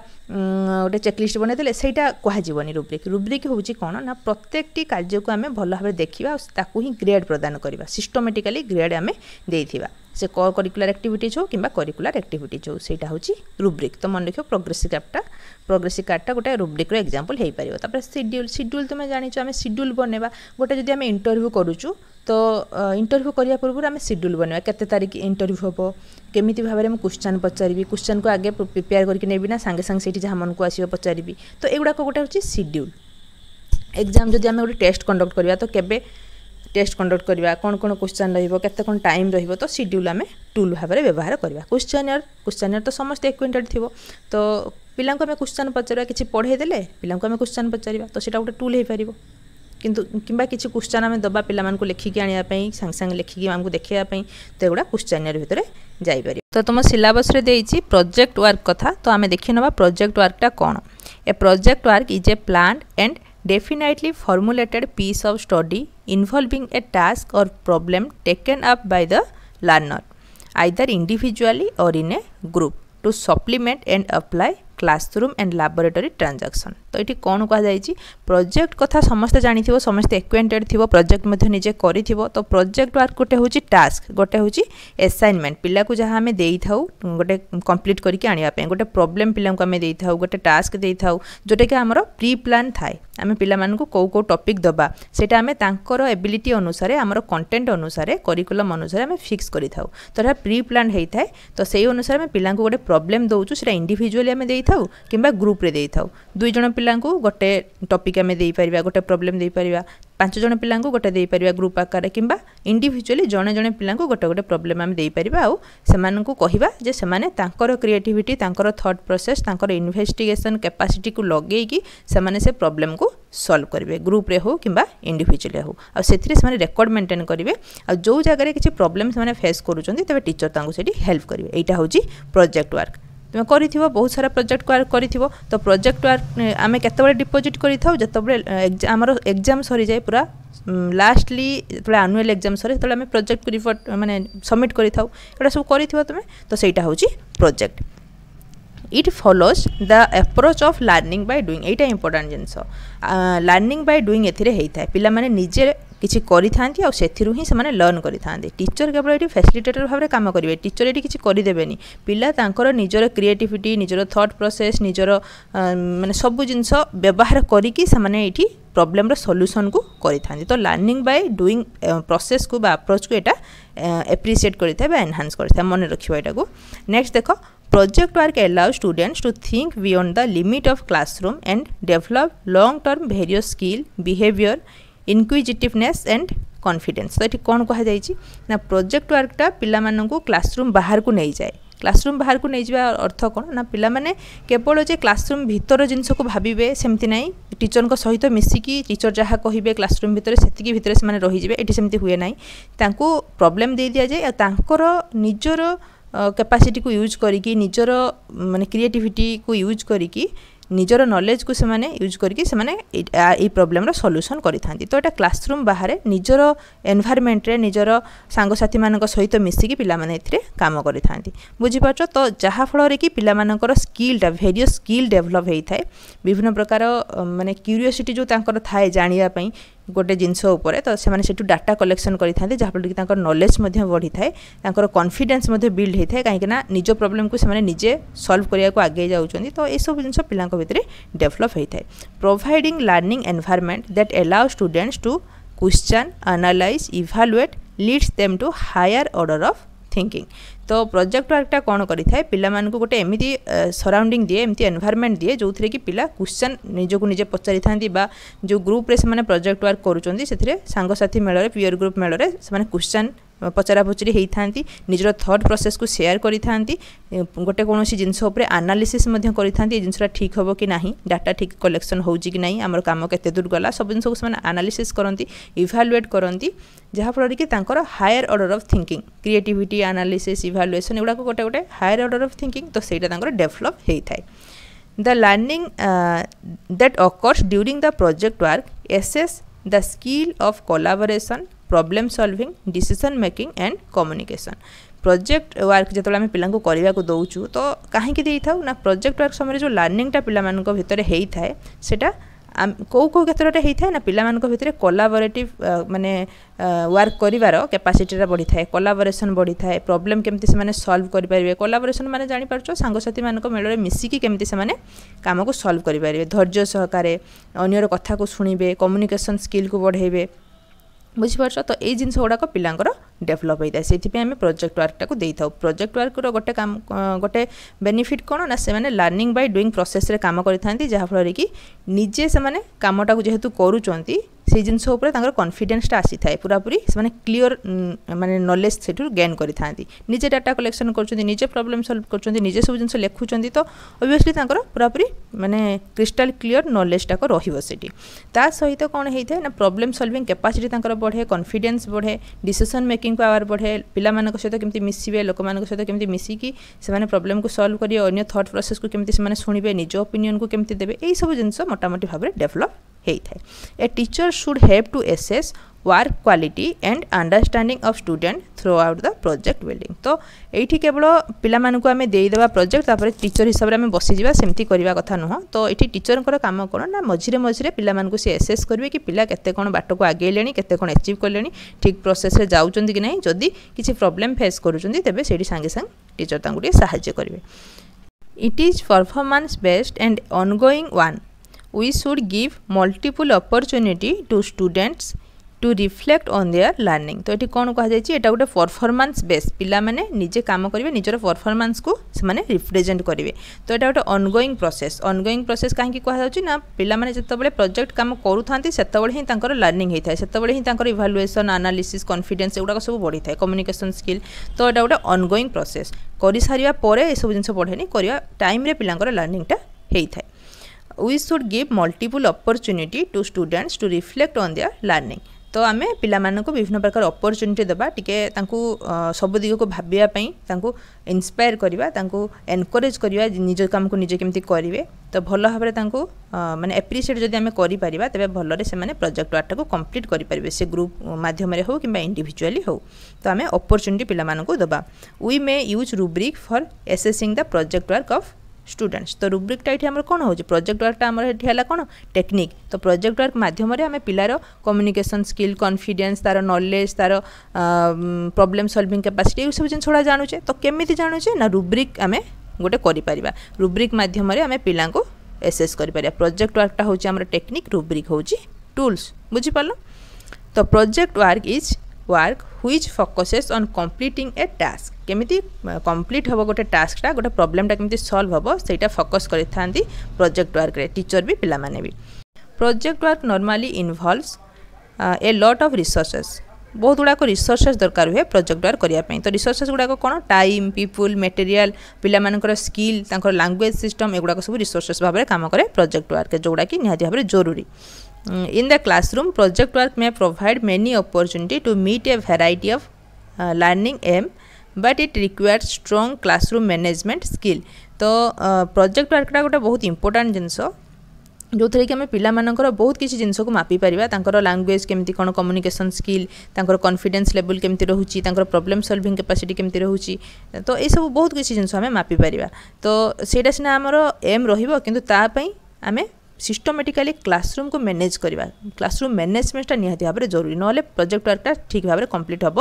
ଗୋଟେ ଚେକଲିଷ୍ଟ ବନେଇଦେଲେ ସେଇଟା କୁହାଯିବନି ରୁବ୍ରିକ୍ ରୁବ୍ରିକ୍ ହେଉଛି କ'ଣ ନା ପ୍ରତ୍ୟେକଟି କାର୍ଯ୍ୟକୁ ଆମେ ଭଲ ଭାବରେ ଦେଖିବା ଆଉ ତାକୁ ହିଁ ଗ୍ରେଡ୍ ପ୍ରଦାନ କରିବା ସିଷ୍ଟମେଟିକାଲି ଗ୍ରେଡ୍ ଆମେ ଦେଇଥିବା সে ক কারিকুলার আক্টিভিটিজ হোক কিংবা কারিকুলার আক্টিভিটিজ হোক সেইটা হচ্ছে রুব্রিক তো মনে রেখো প্রোগ্রেসি কার্ডটা প্রোগ্রেসি কার্ডটা গোটে রুব্রিক্র এক্সাম্পল হয়ে পার তাপরে সিড্যুল সিড্যুল তুমি জাঁচ আমি সিড্যুল বনাইবা গোটে যদি আমি ইন্টরভিউ করুছু তো ইন্টরভিউ করা পূর্ব আমি সিড্যুল বনাইবা কেতে তারিখ ইন্টরভিউ হব কেমিতি ভাবে মু কোশ্চেন পচারি কোশ্চেনকে আগে প্রিপেয়ার করি নেবি না সাংে সাংে সেইটি যা মনকু আসবে পচারি তো এগুড়াক গোটে হচ্ছে সিড্যুল এক্সাম যদি আমি গোটে টেস্ট কন্ডক্ট করা তো কেবে টেস্ট কন্ডক্ট করা কোণ কোণ কোশ্চেন রহব কেতে কোণ টাইম রহব তো সিড্যুল আমি টুল ভাবে ব্যবহার করা কোশ্চেনিয়ার কোশ্চেনিয়ার তো সমস্ত একুইন্টেড থাকবে তো ପିଲାଙ୍କୁ ଆମେ କ୍ୱେଶ୍ଚନ୍ ପଚାରିବା କିଛି ପଢ଼େଇ ଦେଲେ ପିଲାଙ୍କୁ ଆମେ କ୍ୱେଶ୍ଚନ୍ ପଚାରିବା ତ ସେଇଟା ଗୋଟେ ଟୁଲ୍ ହେଇପାରିବ କିନ୍ତୁ କିମ୍ବା କିଛି କ୍ୱେଶ୍ଚନ୍ ଆମେ ଦେବା ପିଲାମାନଙ୍କୁ ଲେଖିକି ଆଣିବା ପାଇଁ ସାଙ୍ଗେ ସାଙ୍ଗେ ଲେଖିକି ଆମକୁ ଦେଖାଇବା ପାଇଁ ତ ଏଗୁଡ଼ା କ୍ୱେଶ୍ଚନିୟର ଭିତରେ ଯାଇପାରିବ ତ ତୁମ ସିଲାବସ୍ରେ ଦେଇଛି ପ୍ରୋଜେକ୍ଟ ୱାର୍କ କଥା ତ ଆମେ ଦେଖିନେବା ପ୍ରୋଜେକ୍ଟ ୱାର୍କଟା କ'ଣ a project work is a plan and definitely formulated piece of study involving a task or problem taken up by the learner, either individually or in a group, to supplement and apply classroom and laboratory transaction तो ये कौन कह project कथा समस्ते जाणी समस्ते एक्वेटेड थी project निजे कर तो प्रोजेक्ट वर्क गोटे हूँ टास्क गोटे हूँ एसाइनमेंट पिला को जहाँ आम दे गोटे कम्प्लीट करके आने गोटे प्रोब्लेम पिला था गोटे टास्क दे था जोटा कि आम प्री प्लां थाए ଆମେ ପିଲାମାନଙ୍କୁ କେଉଁ କେଉଁ ଟପିକ୍ ଦେବା ସେଇଟା ଆମେ ତାଙ୍କର ଏବିଲିଟି ଅନୁସାରେ ଆମର କଣ୍ଟେଣ୍ଟ ଅନୁସାରେ କରିକୁଲମ୍ ଅନୁସାରେ ଆମେ ଫିକ୍ସ କରିଥାଉ ତ ଏହା ପ୍ରି ପ୍ଲାନ୍ ହେଇଥାଏ ତ ସେଇ ଅନୁସାରେ ଆମେ ପିଲାଙ୍କୁ ଗୋଟେ ପ୍ରୋବ୍ଲେମ୍ ଦେଉଛୁ ସେଇଟା ଇଣ୍ଡିଭିଜୁଆଲି ଆମେ ଦେଇଥାଉ କିମ୍ବା ଗ୍ରୁପ୍ରେ ଦେଇଥାଉ ଦୁଇ ଜଣ ପିଲାଙ୍କୁ ଗୋଟେ ଟପିକ୍ ଆମେ ଦେଇପାରିବା ଗୋଟେ ପ୍ରୋବ୍ଲେମ୍ ଦେଇପାରିବା पांच जन पिला गोटे देपर ग्रुप आकार कि इंडिजुआली जड़े जड़े पिला गोटे गोटे प्रोब्लेम आम देपर कह से कहर थट प्रोसेस इनभेस्टिगेसन कैपासीटी को लगे कि से प्रोब्लेम को सल्व करेंगे ग्रुप कि इंडिजुआली हो रेकर्ड मेन्टेन करेंगे जो जगह किसी प्रोब्लेम से फेस करुँच तेज टीचर तक हेल्प करेंगे यहाँ हूँ प्रोजेक्ट वर्क তুমি କରିଥିବ ବହୁତ ସାରା ପ୍ରୋଜେକ୍ଟ କରିଥିବ ତ ପ୍ରୋଜେକ୍ଟ ଆମେ କେତେବେଳେ ଡିପୋଜିଟ୍ କରିଥାଉ ଯେତେବେଳେ ଆମର ଏକ୍ଜାମ୍ ସରିଯାଏ ପୁରା ଲାଷ୍ଟଲି ଯେତେବେଳେ ଆନୁଆଲ୍ ଏକ୍ଜାମ୍ ସରେ ସେତେବେଳେ ଆମେ ପ୍ରୋଜେକ୍ଟକୁ ରିପୋର୍ଟ ମାନେ ସବମିଟ୍ କରିଥାଉ ଏଗୁଡ଼ା ସବୁ କରିଥିବ ତୁମେ ତ ସେଇଟା ହେଉଛି project it follows the approach of learning by doing ଏଇଟା ଇମ୍ପୋର୍ଟାଣ୍ଟ ଜିନିଷ ଲର୍ଣ୍ଣିଂ ବାଇ ଡୁଇଂ ଏଥିରେ ହେଇଥାଏ ପିଲାମାନେ ନିଜେ କିଛି କରିଥାନ୍ତି ଆଉ ସେଥିରୁ ହିଁ ସେମାନେ ଲର୍ଣ୍ଣ କରିଥାନ୍ତି ଟିଚର୍ କେବଳ ଏଠି ଫ୍ୟାସିଲିଟେଟର୍ ଭାବରେ କାମ କରିବେ ଟିଚର୍ ଏଠି କିଛି କରିଦେବେନି ପିଲା ତାଙ୍କର ନିଜର କ୍ରିଏଟିଭିଟି ନିଜର ଥଟ୍ ପ୍ରୋସେସ୍ ନିଜର ମାନେ ସବୁ ଜିନିଷ ବ୍ୟବହାର କରିକି ସେମାନେ ଏଇଠି ପ୍ରୋବ୍ଲେମ୍ର ସଲ୍ୟୁସନ୍କୁ କରିଥାନ୍ତି ତ ଲର୍ଣ୍ଣିଂ ବାଇ ଡୁଇଂ ପ୍ରୋସେସ୍କୁ ବା ଆପ୍ରୋଚ୍କୁ ଏଇଟା ଏପ୍ରିସିଏଟ୍ କରିଥାଏ ବା ଏନ୍ହାନ୍ସ କରିଥାଏ ମନେ ରଖିବ ଏଇଟାକୁ ନେକ୍ସଟ ଦେଖ Project work allows students to think beyond the limit of classroom and develop long-term various skill, behavior, inquisitiveness and confidence ତ ଏଠି କ'ଣ କୁହାଯାଇଛି ନା ପ୍ରୋଜେକ୍ଟ ୱାର୍କଟା ପିଲାମାନଙ୍କୁ କ୍ଲାସରୁମ୍ ବାହାରକୁ ନେଇଯାଏ କ୍ଲାସରୁମ୍ ବାହାରକୁ ନେଇଯିବା ଅର୍ଥ କ'ଣ ନା ପିଲାମାନେ କେବଳ ଯେ କ୍ଲାସରୁମ୍ ଭିତର ଜିନିଷକୁ ଭାବିବେ ସେମିତି ନାହିଁ ଟିଚରଙ୍କ ସହିତ ମିଶିକି ଟିଚର ଯାହା କହିବେ କ୍ଲାସରୁମ୍ ଭିତରେ ସେତିକି ଭିତରେ ସେମାନେ ରହିଯିବେ ଏଠି ସେମିତି ହୁଏ ନାହିଁ ତାଙ୍କୁ ପ୍ରୋବ୍ଲେମ୍ ଦେଇ ଦିଆଯାଏ ଆଉ ତାଙ୍କର ନିଜର କ୍ୟାପାସିଟିକୁ ୟୁଜ୍ କରିକି ନିଜର ମାନେ କ୍ରିଏଟିଭିଟିକୁ ୟୁଜ୍ କରିକି ନିଜର ନଲେଜକୁ ସେମାନେ ୟୁଜ୍ କରିକି ସେମାନେ ଏଇ ପ୍ରୋବ୍ଲେମ୍ର ସଲ୍ୟୁସନ୍ କରିଥାନ୍ତି ତ ଏଇଟା କ୍ଲାସରୁମ୍ ବାହାରେ ନିଜର ଏନ୍ଭାରମେଣ୍ଟରେ ନିଜର ସାଙ୍ଗସାଥିମାନଙ୍କ ସହିତ ମିଶିକି ପିଲାମାନେ ଏଥିରେ କାମ କରିଥାନ୍ତି ବୁଝିପାରୁଛ ତ ଯାହାଫଳରେ କି ପିଲାମାନଙ୍କର ସ୍କିଲ୍ଟା ଭେରିୟସ୍ ସ୍କିଲ୍ ଡେଭଲପ୍ ହୋଇଥାଏ ବିଭିନ୍ନ ପ୍ରକାର ମାନେ କ୍ୟୁରିଓସିଟି ଯେଉଁ ତାଙ୍କର ଥାଏ ଜାଣିବା ପାଇଁ ଗୋଟେ ଜିନିଷ ଉପରେ ତ ସେମାନେ ସେଠୁ ଡାଟା କଲେକ୍ସନ୍ କରିଥାନ୍ତି ଯାହାଫଳରେ କି ତାଙ୍କର ନଲେଜ୍ ମଧ୍ୟ ବଢ଼ିଥାଏ ତାଙ୍କର କନଫିଡେନ୍ସ ମଧ୍ୟ ବିଲ୍ଡ ହୋଇଥାଏ କାହିଁକିନା ନିଜ ପ୍ରୋବ୍ଲେମ୍କୁ ସେମାନେ ନିଜେ ସଲ୍ଭ କରିବାକୁ ଆଗେଇ ଯାଉଛନ୍ତି ତ ଏସବୁ ଜିନିଷ ପିଲାଙ୍କ ଭିତରେ ଡେଭଲପ୍ ହୋଇଥାଏ providing learning environment that allow students to question analyse evaluate leads them to higher order of thinking ତ ପ୍ରୋଜେକ୍ଟ ୱାର୍କଟା କ'ଣ କରିଥାଏ ପିଲାମାନଙ୍କୁ ଗୋଟେ ଏମିତି ସରାଉଣ୍ଡିଂ ଦିଏ ଏମିତି ଏନଭାରମେଣ୍ଟ ଦିଏ ଯେଉଁଥିରେ କି ପିଲା କ୍ୱେଶ୍ଚନ୍ ନିଜକୁ ନିଜେ ପଚାରିଥାନ୍ତି ବା ଯେଉଁ ଗ୍ରୁପ୍ରେ ସେମାନେ ପ୍ରୋଜେକ୍ଟ ୱାର୍କ କରୁଛନ୍ତି ସେଥିରେ ସାଙ୍ଗସାଥି ମେଳରେ ପିଅର୍ ଗ୍ରୁପ୍ ମେଳରେ ସେମାନେ କ୍ୱେଶ୍ଚନ୍ ପଚରାପଚରି ହୋଇଥାନ୍ତି ନିଜର ଥଟ୍ ପ୍ରୋସେସ୍କୁ ସେୟାର କରିଥାନ୍ତି ଗୋଟେ କୌଣସି ଜିନିଷ ଉପରେ ଆନାଲିସିସ୍ ମଧ୍ୟ କରିଥାନ୍ତି ଏ ଜିନିଷଟା ଠିକ୍ ହେବ କି ନାହିଁ ଡାଟା ଠିକ୍ କଲେକ୍ସନ୍ ହେଉଛି କି ନାହିଁ ଆମର କାମ କେତେ ଦୂର ଗଲା ସବୁ ଜିନିଷକୁ ସେମାନେ ଆନାଲିସିସ୍ କରନ୍ତି ଇଭାଲୁଏଟ୍ କରନ୍ତି ଯାହାଫଳରେ କି ତାଙ୍କର higher order of thinking creativity analysis evaluation ଏଗୁଡ଼ାକ ଗୋଟେ ଗୋଟେ ହାୟର ଅର୍ଡ଼ର ଅଫ୍ ଥିଙ୍କିଂ ତ ସେଇଟା ତାଙ୍କର ଡେଭଲପ୍ ହୋଇଥାଏ The learning uh, that occurs during the project work assess the skill of collaboration, problem solving decision making and communication project work जो आम पिला दौचु तो कहीं ना प्रोजेक्ट वर्क समय जो लर्णिंगटा पाला भितर होता कौ कौ क्षेत्र में होता है ना पिला भितर मानने वर्क करार कैपासीटी बढ़ी थाए कोलाबोरेसन बढ़ी थाए प्रोब्लेम के से सल्व करेंगे कोलाबोरेसन मैंने जापार सांगसाथी मान मेल में मिसिकी केमती से कम को सल्व करेंगे धैर्य सहकारी अगर कथ को शुणे कम्युनिकेसन स्किल को बढ़े ବୁଝିପାରୁଛ ତ ଏଇ ଜିନିଷ ଗୁଡ଼ାକ ପିଲାଙ୍କର ଡେଭଲପ୍ ହୋଇଥାଏ ସେଥିପାଇଁ ଆମେ ପ୍ରୋଜେକ୍ଟ ୱାର୍କଟାକୁ ଦେଇଥାଉ ପ୍ରୋଜେକ୍ଟ ୱାର୍କର ଗୋଟେ କାମ ଗୋଟେ ବେନିଫିଟ୍ କ'ଣ ନା ସେମାନେ ଲର୍ଣ୍ଣିଂ ବାଇ ଡୁଇଂ ପ୍ରୋସେସ୍ରେ କାମ କରିଥାନ୍ତି ଯାହାଫଳରେ କି ନିଜେ ସେମାନେ କାମଟାକୁ ଯେହେତୁ କରୁଛନ୍ତି সেই জিনিস উপরে তাঁর কনফিডেন্সটা আসিথায় পুরাপুরি সে ক্লিওর মানে নলেজ সেটু গেন করে থাকে নিজে ডাটা কলেকশন করছেন নিজে প্রোবলেম সলভ করছেন নিজে সব জিনিস লেখুছেন তো অবভিয়াসলি তাঁর পুরাপুরি মানে ক্রিষ্টাল ক্লিওর নলেজটাক রহব সেটি তা সহিত কোণ হয়ে না প্রোবলেম সলভিং ক্যাপাসিটি তাঁর বঢ়ে কনফিডেন্স বঢ়ে ডিসিশন মেকিং পাওয়ার বঢ়ে পিলাମାନଙ୍କ ସହିତ କେମିତି ମିଶିବେ ଲୋକମାନଙ୍କ ସହିତ କେମିତି ମିଶିକି ସେମାନେ ପ୍ରୋବ୍ଲେମକୁ ସଲ୍ଭ କରିବେ ଅନ୍ୟ ଥଟ୍ ପ୍ରୋସେସ୍କୁ କେମିତି ସେମାନେ ଶୁଣିବେ ନିଜ ଓପିନିଅନ୍କୁ କେମିତି ଦେବେ ଏଇସବୁ ଜିନିଷ ମୋଟାମୋଟି ଭାବରେ ଡେଭଲପ୍ ହେଇଥାଏ a teacher should help to assess work quality and understanding of student throughout the project building तो एठी केवल पिलाମାନଙ୍କୁ ଆମେ ଦେଇଦେବା ପ୍ରୋଜେକ୍ଟ ତାପରେ ଟିଚର ହିସାବରେ ଆମେ ବସିଯିବା ସେମିତି କରିବା କଥା ନୁହଁ ତ ଏଠି ଟିଚରଙ୍କର କାମ କ'ଣ ନା ମଝିରେ ମଝିରେ ପିଲାମାନଙ୍କୁ ସେ ଏସେସ୍ କରିବେ କି ପିଲା କେତେ କ'ଣ ବାଟକୁ ଆଗେଇଲେଣି କେତେ କ'ଣ ଏଚିଭ୍ କଲେଣି ଠିକ୍ ପ୍ରୋସେସ୍ରେ ଯାଉଛନ୍ତି କି ନାହିଁ ଯଦି କିଛି ପ୍ରୋବ୍ଲେମ୍ ଫେସ୍ କରୁଛନ୍ତି ତେବେ ସେଇଠି ସାଙ୍ଗେ ସାଙ୍ଗେ ଟିଚର ତାଙ୍କୁ ଟିକେ ସାହାଯ୍ୟ କରିବେ it is performance based and ongoing one we should give multiple opportunity to students to reflect on their learning তো এটি কোণ কুহযাই এটা গোটে পরফরমান্স বেস পিলামানে নিজে কাম করবে নিজের পরফরমান্সকে সে রিপ্রেজেন্ট করবে তো এটা গোটে অনগোয়িং প্রসেস অনগোয়িং প্রসেস কাহি কুহযাচ্ছে না পিলামানে যেতবে প্রোজেক্ট কাম করুথান্তি সেতবে হি তাঁর লর্নিং হয়ে থাকে সেতবে হি তাঁর ইভালুয়েসন আনালিসিস কনফিডেন্স এগুলো সব বড়ি থাকে কম্যুনিকেসন স্কিল তো এটা গোটে অনগোয়িং প্রসেস করে সারা পরে এসব জিনিস বড়েনি করা টাইমে পিলাঙ্কর লর্নিংটা হয়ে থাকে we should give multiple opportunity to students to reflect on their learning ତ ଆମେ ପିଲାମାନଙ୍କୁ ବିଭିନ୍ନ ପ୍ରକାର ଅପରଚ୍ୟୁନିଟି ଦେବା ଟିକେ ତାଙ୍କୁ ସବୁ ଦିଗକୁ ଭାବିବା ପାଇଁ ତାଙ୍କୁ ଇନ୍ସପାୟାର କରିବା ତାଙ୍କୁ ଏନକରେଜ କରିବା ନିଜ କାମକୁ ନିଜେ କେମିତି କରିବେ ତ ଭଲ ଭାବରେ ତାଙ୍କୁ ମାନେ ଏପ୍ରିସିଏଟ୍ ଯଦି ଆମେ କରିପାରିବା ତେବେ ଭଲରେ ସେମାନେ ପ୍ରୋଜେକ୍ଟ ୱାର୍କଟାକୁ କମ୍ପ୍ଲିଟ୍ କରିପାରିବେ ସେ ଗ୍ରୁପ୍ ମାଧ୍ୟମରେ ହେଉ କିମ୍ବା ଇଣ୍ଡିଭିଜୁଆଲି ହେଉ ତ ଆମେ ଅପରଚ୍ୟୁନିଟି ପିଲାମାନଙ୍କୁ ଦେବା we may use rubric for assessing the project work of students तो रुब्रिकटा ये कौन हो प्रोजेक्ट वर्कटा आमला कौन टेक्निक तो प्रोजेक्ट वर्क मध्यम आम पिलार कम्युनिकेसन स्किल कन्फिडेन्स तार नलेज तार प्रोब्लेम सल्विंग कैपासीट यू सब जिन गुड़ा जानूचे तो कमी जानूचे ना रुब्रिक आम गोटे रुब्रिक मध्यम आम पिला एसेस कर प्रोजेक्ट वर्कटा हूँ टेक्निक रुब्रिक हूँ टूल्स बुझिपाल तो project work is work which focuses on completing a task কেমিতি complete হব গোটে টাস্কটা গোটে প্রবলেমটা কেমিতি সলভ হব সেইটা ফোকস করিথাନ୍ତି প্রজেক্ট ওয়ার্করে টিচর বি পিলাମାନେ বি project work normally involves a lot of resources ବହୁତ ଗୁଡ଼ାକ ରିସୋର୍ସେସ୍ ଦରକାର ହୁଏ ପ୍ରୋଜେକ୍ଟ ୱାର୍କ କରିବା ପାଇଁ ତ ରିସୋର୍ସେସ୍ ଗୁଡ଼ାକ କ'ଣ ଟାଇମ୍ ପିପୁଲ୍ ମେଟେରିଆଲ୍ ପିଲାମାନଙ୍କର ସ୍କିଲ୍ ତାଙ୍କର ଲାଙ୍ଗୁଏଜ୍ ସିଷ୍ଟମ୍ ଏଗୁଡ଼ାକ ସବୁ ରିସୋର୍ସେସ୍ ଭାବରେ କାମ କରେ ପ୍ରୋଜେକ୍ଟ ୱାର୍କରେ ଯେଉଁଗୁଡ଼ାକି ନିହାତି ଭାବରେ ଜରୁରୀ In the classroom, project work may provide many opportunity to meet a variety of uh, learning aim, but it requires strong classroom management skill. तो प्रोजेक्ट वर्कटा गोटे बहुत इम्पोर्टाट जिनस ଯେଉଁଥିରେ କି ଆମେ ପିଲାମାନଙ୍କର ବହୁତ କିଛି ଜିନିଷକୁ ମାପିପାରିବା ତାଙ୍କର ଲାଙ୍ଗୁଏଜ୍ କେମିତି କ'ଣ କମ୍ୟୁନିକେସନ୍ ସ୍କିଲ୍ ତାଙ୍କର କନଫିଡେନ୍ସ ଲେବୁଲ୍ କେମିତି ରହୁଛି ତାଙ୍କର ପ୍ରୋବ୍ଲେମ୍ ସଲ୍ଭିଂ କାପାସିଟି କେମିତି ରହୁଛି ତ ଏସବୁ ବହୁତ କିଛି ଜିନିଷ ଆମେ ମାପିପାରିବା ତ ସେଇଟା ସିନା ଆମର ଏମ୍ ରହିବ କିନ୍ତୁ ତା ପାଇଁ ଆମେ ସିଷ୍ଟମେଟିକାଲି କ୍ଲାସରୁମ୍କୁ ମ୍ୟାନେଜ୍ କରିବା କ୍ଲାସରୁମ୍ ମ୍ୟାନେଜମେଣ୍ଟଟା ନିହାତି ଭାବରେ ଜରୁରୀ ନହେଲେ ପ୍ରୋଜେକ୍ଟ ୱାର୍କଟା ଠିକ୍ ଭାବରେ କମ୍ପ୍ଲିଟ୍ ହେବ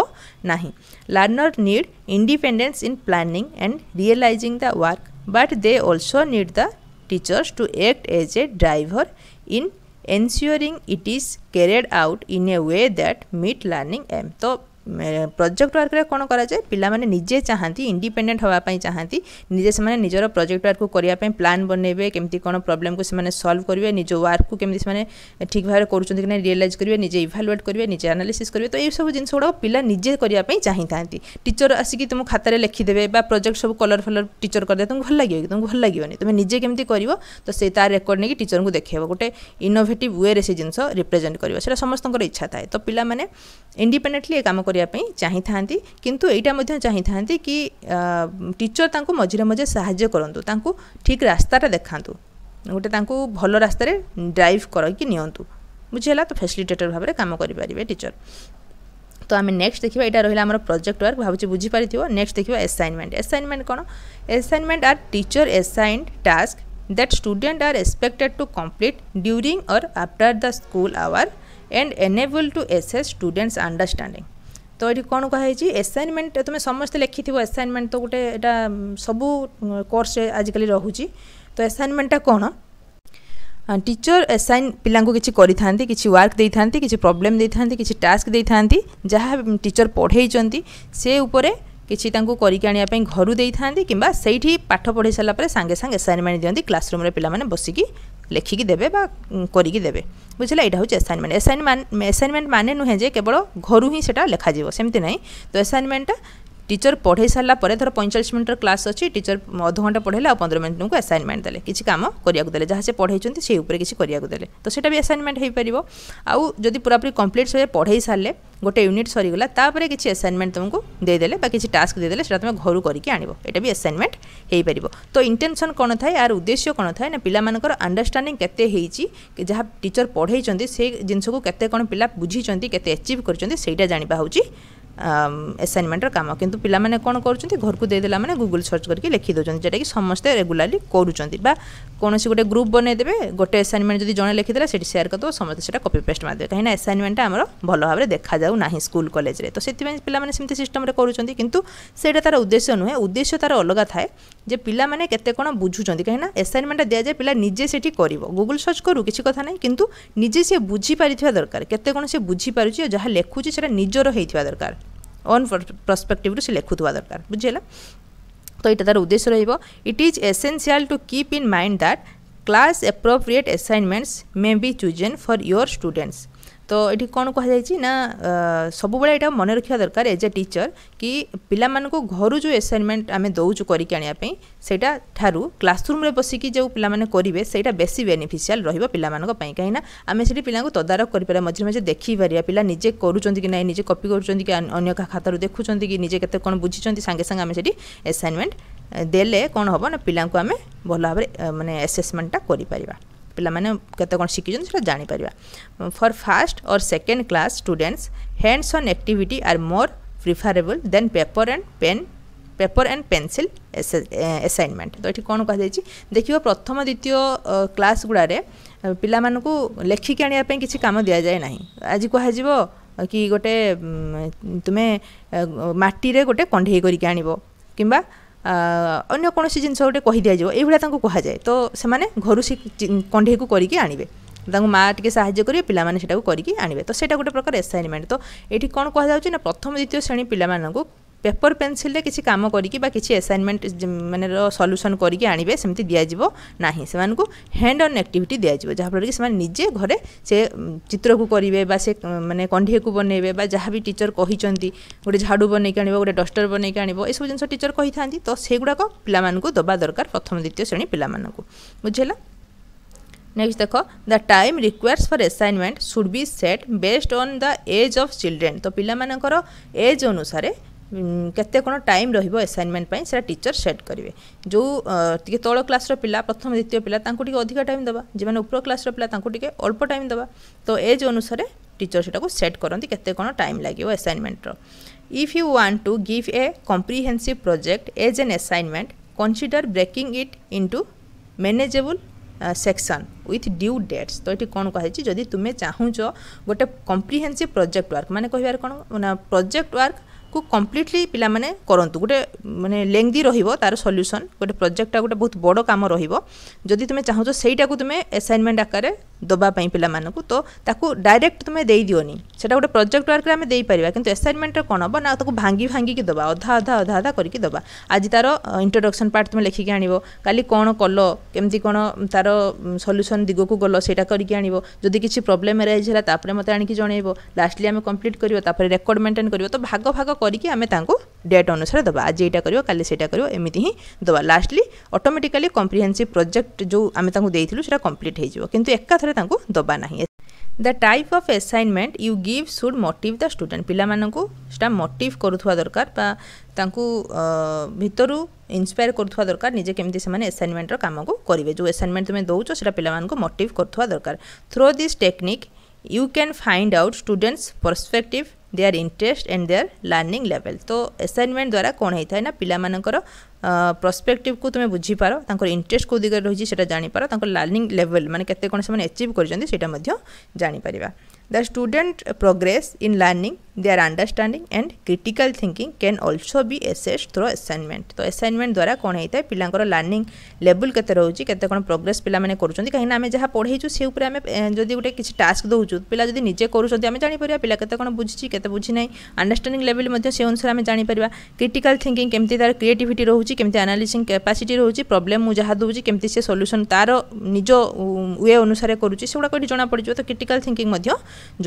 ନାହିଁ learner need independence in planning and realising the work but they also need the teachers to act as a driver in ensuring it is carried out in a way that meet learning aim ତ project ୱାର୍କରେ କ'ଣ କରାଯାଏ ପିଲାମାନେ ନିଜେ ଚାହାନ୍ତି independent ହେବା ପାଇଁ ଚାହାନ୍ତି ନିଜେ ସେମାନେ ନିଜର ପ୍ରୋଜେକ୍ଟ ୱାର୍କକୁ କରିବା ପାଇଁ ପ୍ଲାନ୍ ବନେଇବେ କେମିତି କ'ଣ ପ୍ରୋବ୍ଲେମକୁ ସେମାନେ ସଲ୍ଭ କରିବେ ନିଜ ୱାର୍କକୁ କେମିତି ସେମାନେ ଠିକ୍ ଭାବରେ କରୁଛନ୍ତି କି ନା ରିଏଲାଇଜ୍ କରିବେ ନିଜେ ଇଭାଲୁଏଟ୍ କରିବେ ନିଜେ ଆନାଲିସିସ୍ କରିବେ ତ ଏଇସବୁ ଜିନିଷ ଗୁଡ଼ାକ ପିଲା ନିଜେ କରିବା ପାଇଁ ଚାହିଁଥାନ୍ତି ଟିଚର ଆସିକି ତୁମ ଖାତାରେ ଲେଖିଦେବେ ବା ପ୍ରୋଜେକ୍ଟ ସବୁ କଲର୍ ଫଲର୍ ଟିଚର କରିଦେବେ ତୁମକୁ ଭଲ ଲାଗିବ କି ତୁମକୁ ଭଲ ଲାଗିବନି ତୁମେ ନିଜେ କେମିତି କରିବ ତ ସେ ତା ରେକର୍ଡ଼ ନେଇକି ଟିଚରଙ୍କୁ ଦେଖେଇବ ଗୋଟେ ଇନୋଭେଟିଭ୍ ୱେରେ ସେ ଜିନିଷ ରିପ୍ରେଜେଣ୍ଟ କରିବ ସେଇଟା ସମସ୍ତଙ୍କର ଇଚ୍ଛା ଥାଏ ତ ପିଲାମାନେ ଇଣ୍ଡିପେଣ୍ଡେଣ୍ଟଲି ଏ କାମ କରି କରିବା ଚାହିଁଥାନ୍ତି କିନ୍ତୁ ଏଇଟା ମଧ୍ୟ ଚାହିଁଥାନ୍ତି କି ଟିଚର ତାଙ୍କୁ ମଝିରେ ମଝିରେ ସାହାଯ୍ୟ କରନ୍ତୁ ତାଙ୍କୁ ଠିକ୍ ରାସ୍ତାଟା ଦେଖାନ୍ତୁ ଗୋଟେ ତାଙ୍କୁ ଭଲ ରାସ୍ତାରେ ଡ୍ରାଇଭ୍ କରିକି ନିଅନ୍ତୁ ବୁଝିହେଲା ତ ଫ୍ୟାସିଲିଟେଟର ଭାବରେ କାମ କରିପାରିବେ ଟିଚର ତ ଆମେ ନେକ୍ସଟ ଦେଖିବା ଏଇଟା ରହିଲା ଆମର ପ୍ରୋଜେକ୍ଟ ୱାର୍କ ଭାବୁଛି ବୁଝିପାରିଥିବ ନେକ୍ସଟ ଦେଖିବା ଆସାଇନମେଣ୍ଟ ଆସାଇନମେଣ୍ଟ କ'ଣ assignment are teacher assigned task that students are expected to complete during or after the school hour and enabled to assess students' understanding. तो ये कौन कहुई एसाइनमेंट तुम्हें समस्त लिखि थो एसाइनमेंट तो गोटे यहाँ सब कोर्स आजिकल रोचे तो एसाइनमेंटा कौन टीचर एसाइन पिला कि वर्क दे था कि प्रोब्लेम दे था कि टास्क दे था जहाँ टीचर पढ़े से उपरे किसी करापी घर दे था कि पाठ पढ़े सारापर सांगे सांगे एसाइनमेंट दिखती क्लासरूम पे बसिक লেখিকি দেবে বা করিকি দেবে বুঝলে এটা হচ্ছে ଏଇଟା ହେଉଛି ଆସାଇନମେଣ୍ଟ মানে নুহে যে কেবল ঘরু হি সেটা লেখা যাব সেমতি নাই তো ଆସାଇନମେଣ୍ଟଟା টিচর পড়াই সারা পরে ধর পঁয়চাশ মিনিটর ক্লাস অছি টিচর অধঘণ্টা পড়াইলে আর পনেরো মিনিট আসাইনমেন্ট দেলে কিছু কাম করা দেলে যা সে পড়াইছেন সেই উপরে কিছু করা দেলে তো সেটা বি আসাইনমেন্ট হয়ে পাব আউ যদি পুরাপুরি কমপ্লিট সে পড়াই সারলে ଗୋଟେ ୟୁନିଟ୍ ସରିଗଲା ତାପରେ କିଛି ଆସାଇନମେଣ୍ଟ ତୁମକୁ ଦେଇଦେଲେ ବା କିଛି ଟାସ୍କ ଦେଇଦେଲେ ସେଇଟା ତୁମେ ଘରୁ କରିକି ଆଣିବ ଏଇଟା ବି ଆସାଇନମେଣ୍ଟ ହେଇପାରିବ ତ ଇଣ୍ଟେନସନ୍ କ'ଣ ଥାଏ ଆର ଉଦ୍ଦେଶ୍ୟ କ'ଣ ଥାଏ ନା ପିଲାମାନଙ୍କର ଅଣ୍ଡରଷ୍ଟାଣ୍ଡିଂ କେତେ ହେଇଛି ଯାହା ଟିଚର ପଢ଼େଇଛନ୍ତି ସେ ଜିନିଷକୁ କେତେ କ'ଣ ପିଲା ବୁଝିଛନ୍ତି କେତେ ଆଚିଭ୍ କରିଛନ୍ତି ସେଇଟା ଜାଣିବା ହେଉଛି ଆସାଇନମେଣ୍ଟର କାମ କିନ୍ତୁ ପିଲାମାନେ କ'ଣ କରୁଛନ୍ତି ଘରକୁ ଦେଇଦେଲା ମାନେ ଗୁଗୁଲ୍ ସର୍ଚ୍ଚ କରିକି ଲେଖି ଦେଉଛନ୍ତି ଯେଉଁଟାକି ସମସ୍ତେ ରେଗୁଲାରଲି କରୁଛନ୍ତି ବା କୌଣସି ଗୋଟେ ଗ୍ରୁପ୍ ବନେଇଦେବେ ଗୋଟେ ଆସାଇନମେଣ୍ଟ ଯଦି ଜଣେ ଲେଖିଦେଲା ସେଠି ସେୟାର କରିଦେବ ସମସ୍ତେ ସେଟା କପି ପେଷ୍ଟ ମାରିଦେବେ କାହିଁକିନା ଆସାଇନମେଣ୍ଟଟା ଆମର ଭଲ ଭାବରେ ଦେଖାଯାଉ ନାହିଁ ସ୍କୁଲ କଲେଜରେ ତ ସେଥିପାଇଁ ପିଲାମାନେ ସେମିତି ସିଷ୍ଟମରେ କରୁଛନ୍ତି କିନ୍ତୁ ସେଇଟା ତା'ର ଉଦ୍ଦେଶ୍ୟ ନୁହେଁ ଉଦ୍ଦେଶ୍ୟ ତା'ର ଅଲଗା ଥାଏ যে ପିଲାମାନେ କେତେ କ'ଣ ବୁଝୁଛନ୍ତି କାହିଁକିନା ଆସାଇନମେଣ୍ଟଟା ଦିଆଯାଏ ପିଲା ନିଜେ ସେଠି କରିବ ଗୁଗୁଲ୍ ସର୍ଚ୍ଚ କରୁ କିଛି କଥା ନାହିଁ କିନ୍ତୁ ନିଜେ ସିଏ ବୁଝିପାରିଥିବା ଦରକାର କେତେ କ'ଣ ସିଏ ବୁଝିପାରୁଛି ଆଉ ଯାହା ଲେଖୁଛି ସେଇଟା ନିଜର ହେଇଥିବା ଦରକାର ଅନ୍ ପ୍ରସ୍ପେକ୍ଟିଭ୍ରୁ ସେ ଲେଖୁଥିବା ଦରକାର ବୁଝିହେଲା ତ ଏଇଟା ତା'ର ଉଦ୍ଦେଶ୍ୟ ରହିବ it is essential to keep in mind that class appropriate assignments may be chosen for your students ତ ଏଠି କ'ଣ କୁହାଯାଇଛି ନା ସବୁବେଳେ ଏଇଟା ମନେ ରଖିବା ଦରକାର ଏଜ୍ ଏ ଟିଚର କି ପିଲାମାନଙ୍କୁ ଘରୁ ଯେଉଁ ଆସାଇନମେଣ୍ଟ ଆମେ ଦେଉଛୁ କରିକି ଆଣିବା ପାଇଁ ସେଇଟା ଠାରୁ କ୍ଲାସରୁମ୍ରେ ବସିକି ଯେଉଁ ପିଲାମାନେ କରିବେ ସେଇଟା ବେଶୀ ବେନିଫିସିଆଲ୍ ରହିବ ପିଲାମାନଙ୍କ ପାଇଁ କାହିଁକିନା ଆମେ ସେଠି ପିଲାଙ୍କୁ ତଦାରଖ କରିପାରିବା ମଝିରେ ମଝିରେ ଦେଖିପାରିବା ପିଲା ନିଜେ କରୁଛନ୍ତି କି ନାହିଁ ନିଜେ କପି କରୁଛନ୍ତି କି ଅନ୍ୟ କାହା ଖାତାରୁ ଦେଖୁଛନ୍ତି କି ନିଜେ କେତେ କ'ଣ ବୁଝିଛନ୍ତି ସାଙ୍ଗେ ସାଙ୍ଗେ ଆମେ ସେଠି ଆସାଇନମେଣ୍ଟ ଦେଲେ କ'ଣ ହେବ ନା ପିଲାଙ୍କୁ ଆମେ ଭଲ ଭାବରେ ମାନେ ଆସେସମେଣ୍ଟଟା କରିପାରିବା ପିଲାମାନେ କେତେ କ'ଣ ଶିଖିଛନ୍ତି ସେଇଟା ଜାଣିପାରିବା for first or second class students hands on activity are more preferable than paper and pen paper and pencil assignment ତ ଏଠି କ'ଣ କୁହାଯାଇଛି ଦେଖିବ ପ୍ରଥମ ଦ୍ୱିତୀୟ କ୍ଲାସ୍ ଗୁଡ଼ାରେ ପିଲାମାନଙ୍କୁ ଲେଖିକି ଆଣିବା ପାଇଁ କିଛି କାମ ଦିଆଯାଏ ନାହିଁ ଆଜି କୁହାଯିବ କି ଗୋଟେ ତୁମେ ମାଟିରେ ଗୋଟେ କଣ୍ଢେଇ କରିକି ଆଣିବ କିମ୍ବା ଅନ୍ୟ କୌଣସି ଜିନିଷ ଗୋଟେ କହିଦିଆଯିବ ଏଇଭଳିଆ ତାଙ୍କୁ କୁହାଯାଏ ତ ସେମାନେ ଘରୁ ସେ କଣ୍ଢେଇକୁ କରିକି ଆଣିବେ ତାଙ୍କୁ ମାଆ ଟିକେ ସାହାଯ୍ୟ କରିବେ ପିଲାମାନେ ସେଇଟାକୁ କରିକି ଆଣିବେ ତ ସେଇଟା ଗୋଟେ ପ୍ରକାର ଏସାଇନମେଣ୍ଟ ତ ଏଠି କ'ଣ କୁହାଯାଉଛି ନା ପ୍ରଥମ ଦ୍ୱିତୀୟ ଶ୍ରେଣୀ ପିଲାମାନଙ୍କୁ পেপর পেনসিলে কিছু কাম করি বা কিছু এসাইনমেন্ট মানে সলুসন করি আনবে সেমি দিয়ে না সে হ্যান্ড অন আক্টিভিটি দিয়াযিব যাফলে কি সে নিজে ঘরে সে চিত্রক করবে বা সে মানে কণ্ঢেকু বনাইবে বা যা বি টিচর কিন্তু গোটে ঝাড়ু বনাইকি আনব গোটে ডস্টর বনাইকি আনব এসব জিনিস টিচর কিন্তু তো সেগুলা পিলা দেওয়া দরকার প্রথম দ্বিতীয় শ্রেণী পিলা বুঝিলা নেক্সট দেখ the time requires for assignment should be set based on the age of children তো পিলা এজ অনুসারে କେତେ କ'ଣ ଟାଇମ୍ ରହିବ ଆସାଇନମେଣ୍ଟ ପାଇଁ ସେଇଟା ଟିଚର୍ ସେଟ୍ କରିବେ ଯେଉଁ ଟିକେ ତଳ କ୍ଲାସ୍ର ପିଲା ପ୍ରଥମ ଦ୍ୱିତୀୟ ପିଲା ତାଙ୍କୁ ଟିକେ ଅଧିକା ଟାଇମ୍ ଦେବା ଯେଉଁମାନେ ଉପର କ୍ଲାସ୍ର ପିଲା ତାଙ୍କୁ ଟିକେ ଅଳ୍ପ ଟାଇମ୍ ଦେବା ତ ଏଜ୍ ଅନୁସାରେ ଟିଚର୍ ସେଟାକୁ ସେଟ୍ କରନ୍ତି କେତେ କ'ଣ ଟାଇମ୍ ଲାଗିବ ଆସାଇନମେଣ୍ଟର if you want to give a comprehensive project as an assignment consider breaking it into manageable section with due dates ତ ଏଠି କ'ଣ କୁହାଯାଇଛି ଯଦି ତୁମେ ଚାହୁଁଛ ଗୋଟେ କମ୍ପ୍ରିହେନ୍ସିଭ୍ ପ୍ରୋଜେକ୍ଟ ୱାର୍କ ମାନେ କହିବାର କ'ଣ ନା ପ୍ରୋଜେକ୍ଟ ୱାର୍କ କୁ କମ୍ପ୍ଲିଟଲି ପିଲାମାନେ କରନ୍ତୁ ଗୋଟେ ମାନେ ଲେଙ୍ଗଦି ରହିବ ତାର ସଲ୍ୟୁସନ୍ ଗୋଟେ ପ୍ରୋଜେକ୍ଟଟା ଗୋଟେ ବହୁତ ବଡ଼ କାମ ରହିବ ଯଦି ତୁମେ ଚାହୁଁଛ ସେଇଟାକୁ ତୁମେ ଏସାଇନମେଣ୍ଟ ଆକାରରେ ଦେବା ପାଇଁ ପିଲାମାନଙ୍କୁ ତ ତାକୁ ଡାଇରେକ୍ଟ ତୁମେ ଦେଇଦିଅନି ସେଇଟା ଗୋଟେ ପ୍ରୋଜେକ୍ଟ ୱାର୍କରେ ଆମେ ଦେଇପାରିବା କିନ୍ତୁ ଆସାଇନମେଣ୍ଟରେ କ'ଣ ହେବ ନା ତାକୁ ଭାଙ୍ଗି ଭାଙ୍ଗିକି ଦେବା ଅଧା ଅଧା ଅଧା ଅଧା କରିକି ଦେବା ଆଜି ତାର ଇଣ୍ଟ୍ରୋଡକ୍ସନ୍ ପାର୍ଟ ତୁମେ ଲେଖିକି ଆଣିବ କାଲି କ'ଣ କଲ କେମିତି କ'ଣ ତାର ସଲ୍ୟୁସନ୍ ଦିଗକୁ ଗଲ ସେଇଟା କରିକି ଆଣିବ ଯଦି କିଛି ପ୍ରୋବ୍ଲେମ୍ ଏରାଇଜ୍ ହେଲା ତାପରେ ମୋତେ ଆଣିକି ଜଣେଇବ ଲାଷ୍ଟଲି ଆମେ କମ୍ପ୍ଲିଟ୍ କରିବ ତାପରେ ରେକର୍ଡ଼ ମେଣ୍ଟେନ୍ କରିବ ତ ଭାଗ ଭାଗ କରିକି ଆମେ ତାଙ୍କୁ ଡେଟ୍ ଅନୁସାରେ ଦେବା ଆଜି ଏଇଟା କରିବ କାଲି ସେଇଟା କରିବ ଏମିତି ହିଁ ଦେବା ଲାଷ୍ଟଲି ଅଟୋମେଟିକାଲି କମ୍ପ୍ରିହେନ୍ସିଭ୍ ପ୍ରୋଜେକ୍ଟ ଯେଉଁ ଆମେ ତାଙ୍କୁ ଦେଇଥିଲୁ ସେଇଟା କମ୍ପ୍ଲିଟ୍ ହେଇଯିବ କିନ୍ତୁ ଏକାଥରେ ତାଙ୍କୁ ଦେବା ନାହିଁ the type of assignment you give should motive the student ପିଲାମାନଙ୍କୁ ସେଟା ମୋଟିଭ୍ କରୁଥିବା ଦରକାର ବା ତାଙ୍କୁ ଭିତରୁ ଇନ୍ସପାୟାର କରୁଥିବା ଦରକାର ନିଜେ କେମିତି ସେମାନେ ଆସାଇନମେଣ୍ଟର କାମକୁ କରିବେ ଯେଉଁ ଆସାଇନମେଣ୍ଟ ତୁମେ ଦେଉଛ ସେଟା ପିଲାମାନଙ୍କୁ ମୋଟିଭ୍ କରୁଥିବା ଦରକାର through this technique you can find out students perspective their interest and their learning level ତ ଆସାଇନମେଣ୍ଟ ଦ୍ୱାରା କ'ଣ ହେଇଥାଏ ନା ପିଲାମାନଙ୍କର ପ୍ରସ୍ପେକ୍ଟିଭକୁ ତୁମେ ବୁଝିପାର ତାଙ୍କର ଇଣ୍ଟରେଷ୍ଟ କେଉଁ ଦିଗରେ ରହିଛି ସେଇଟା ଜାଣିପାର ତାଙ୍କର ଲର୍ଣ୍ଣିଂ ଲେଭେଲ୍ ମାନେ କେତେ କ'ଣ ସେମାନେ ଆଚିଭ୍ କରିଛନ୍ତି ସେଇଟା ମଧ୍ୟ ଜାଣିପାରିବା the student progress in learning their understanding and critical thinking can also भी assessed थ्रो assignment तो assignment द्वारा कौन होता है पिलांर लर्णिंग लेवल के रोचे कौन प्रोग्रेस पे करुँच कहीं आम जहाँ पढ़ेचु से उपर आम जदि गोटे किसी टास्क दौचु पिला जदि निजे करें आम जापर पिला केत कौन बुझी के बुझी ना अंडरस्टांडिंग लेवल से अनुसार आम जापर क्रिटिकाल थिंकिंग केमती तार क्रिएटिट रोचे केमती आनालीसींग कैपासीट रोचे प्रोब्लेम मुझे दूसरी केमती से सल्यूसन तार निज वे अनुसार करुच्ची सेगुड़ा जना पड़ तो क्रिटिकाल थिंकिंग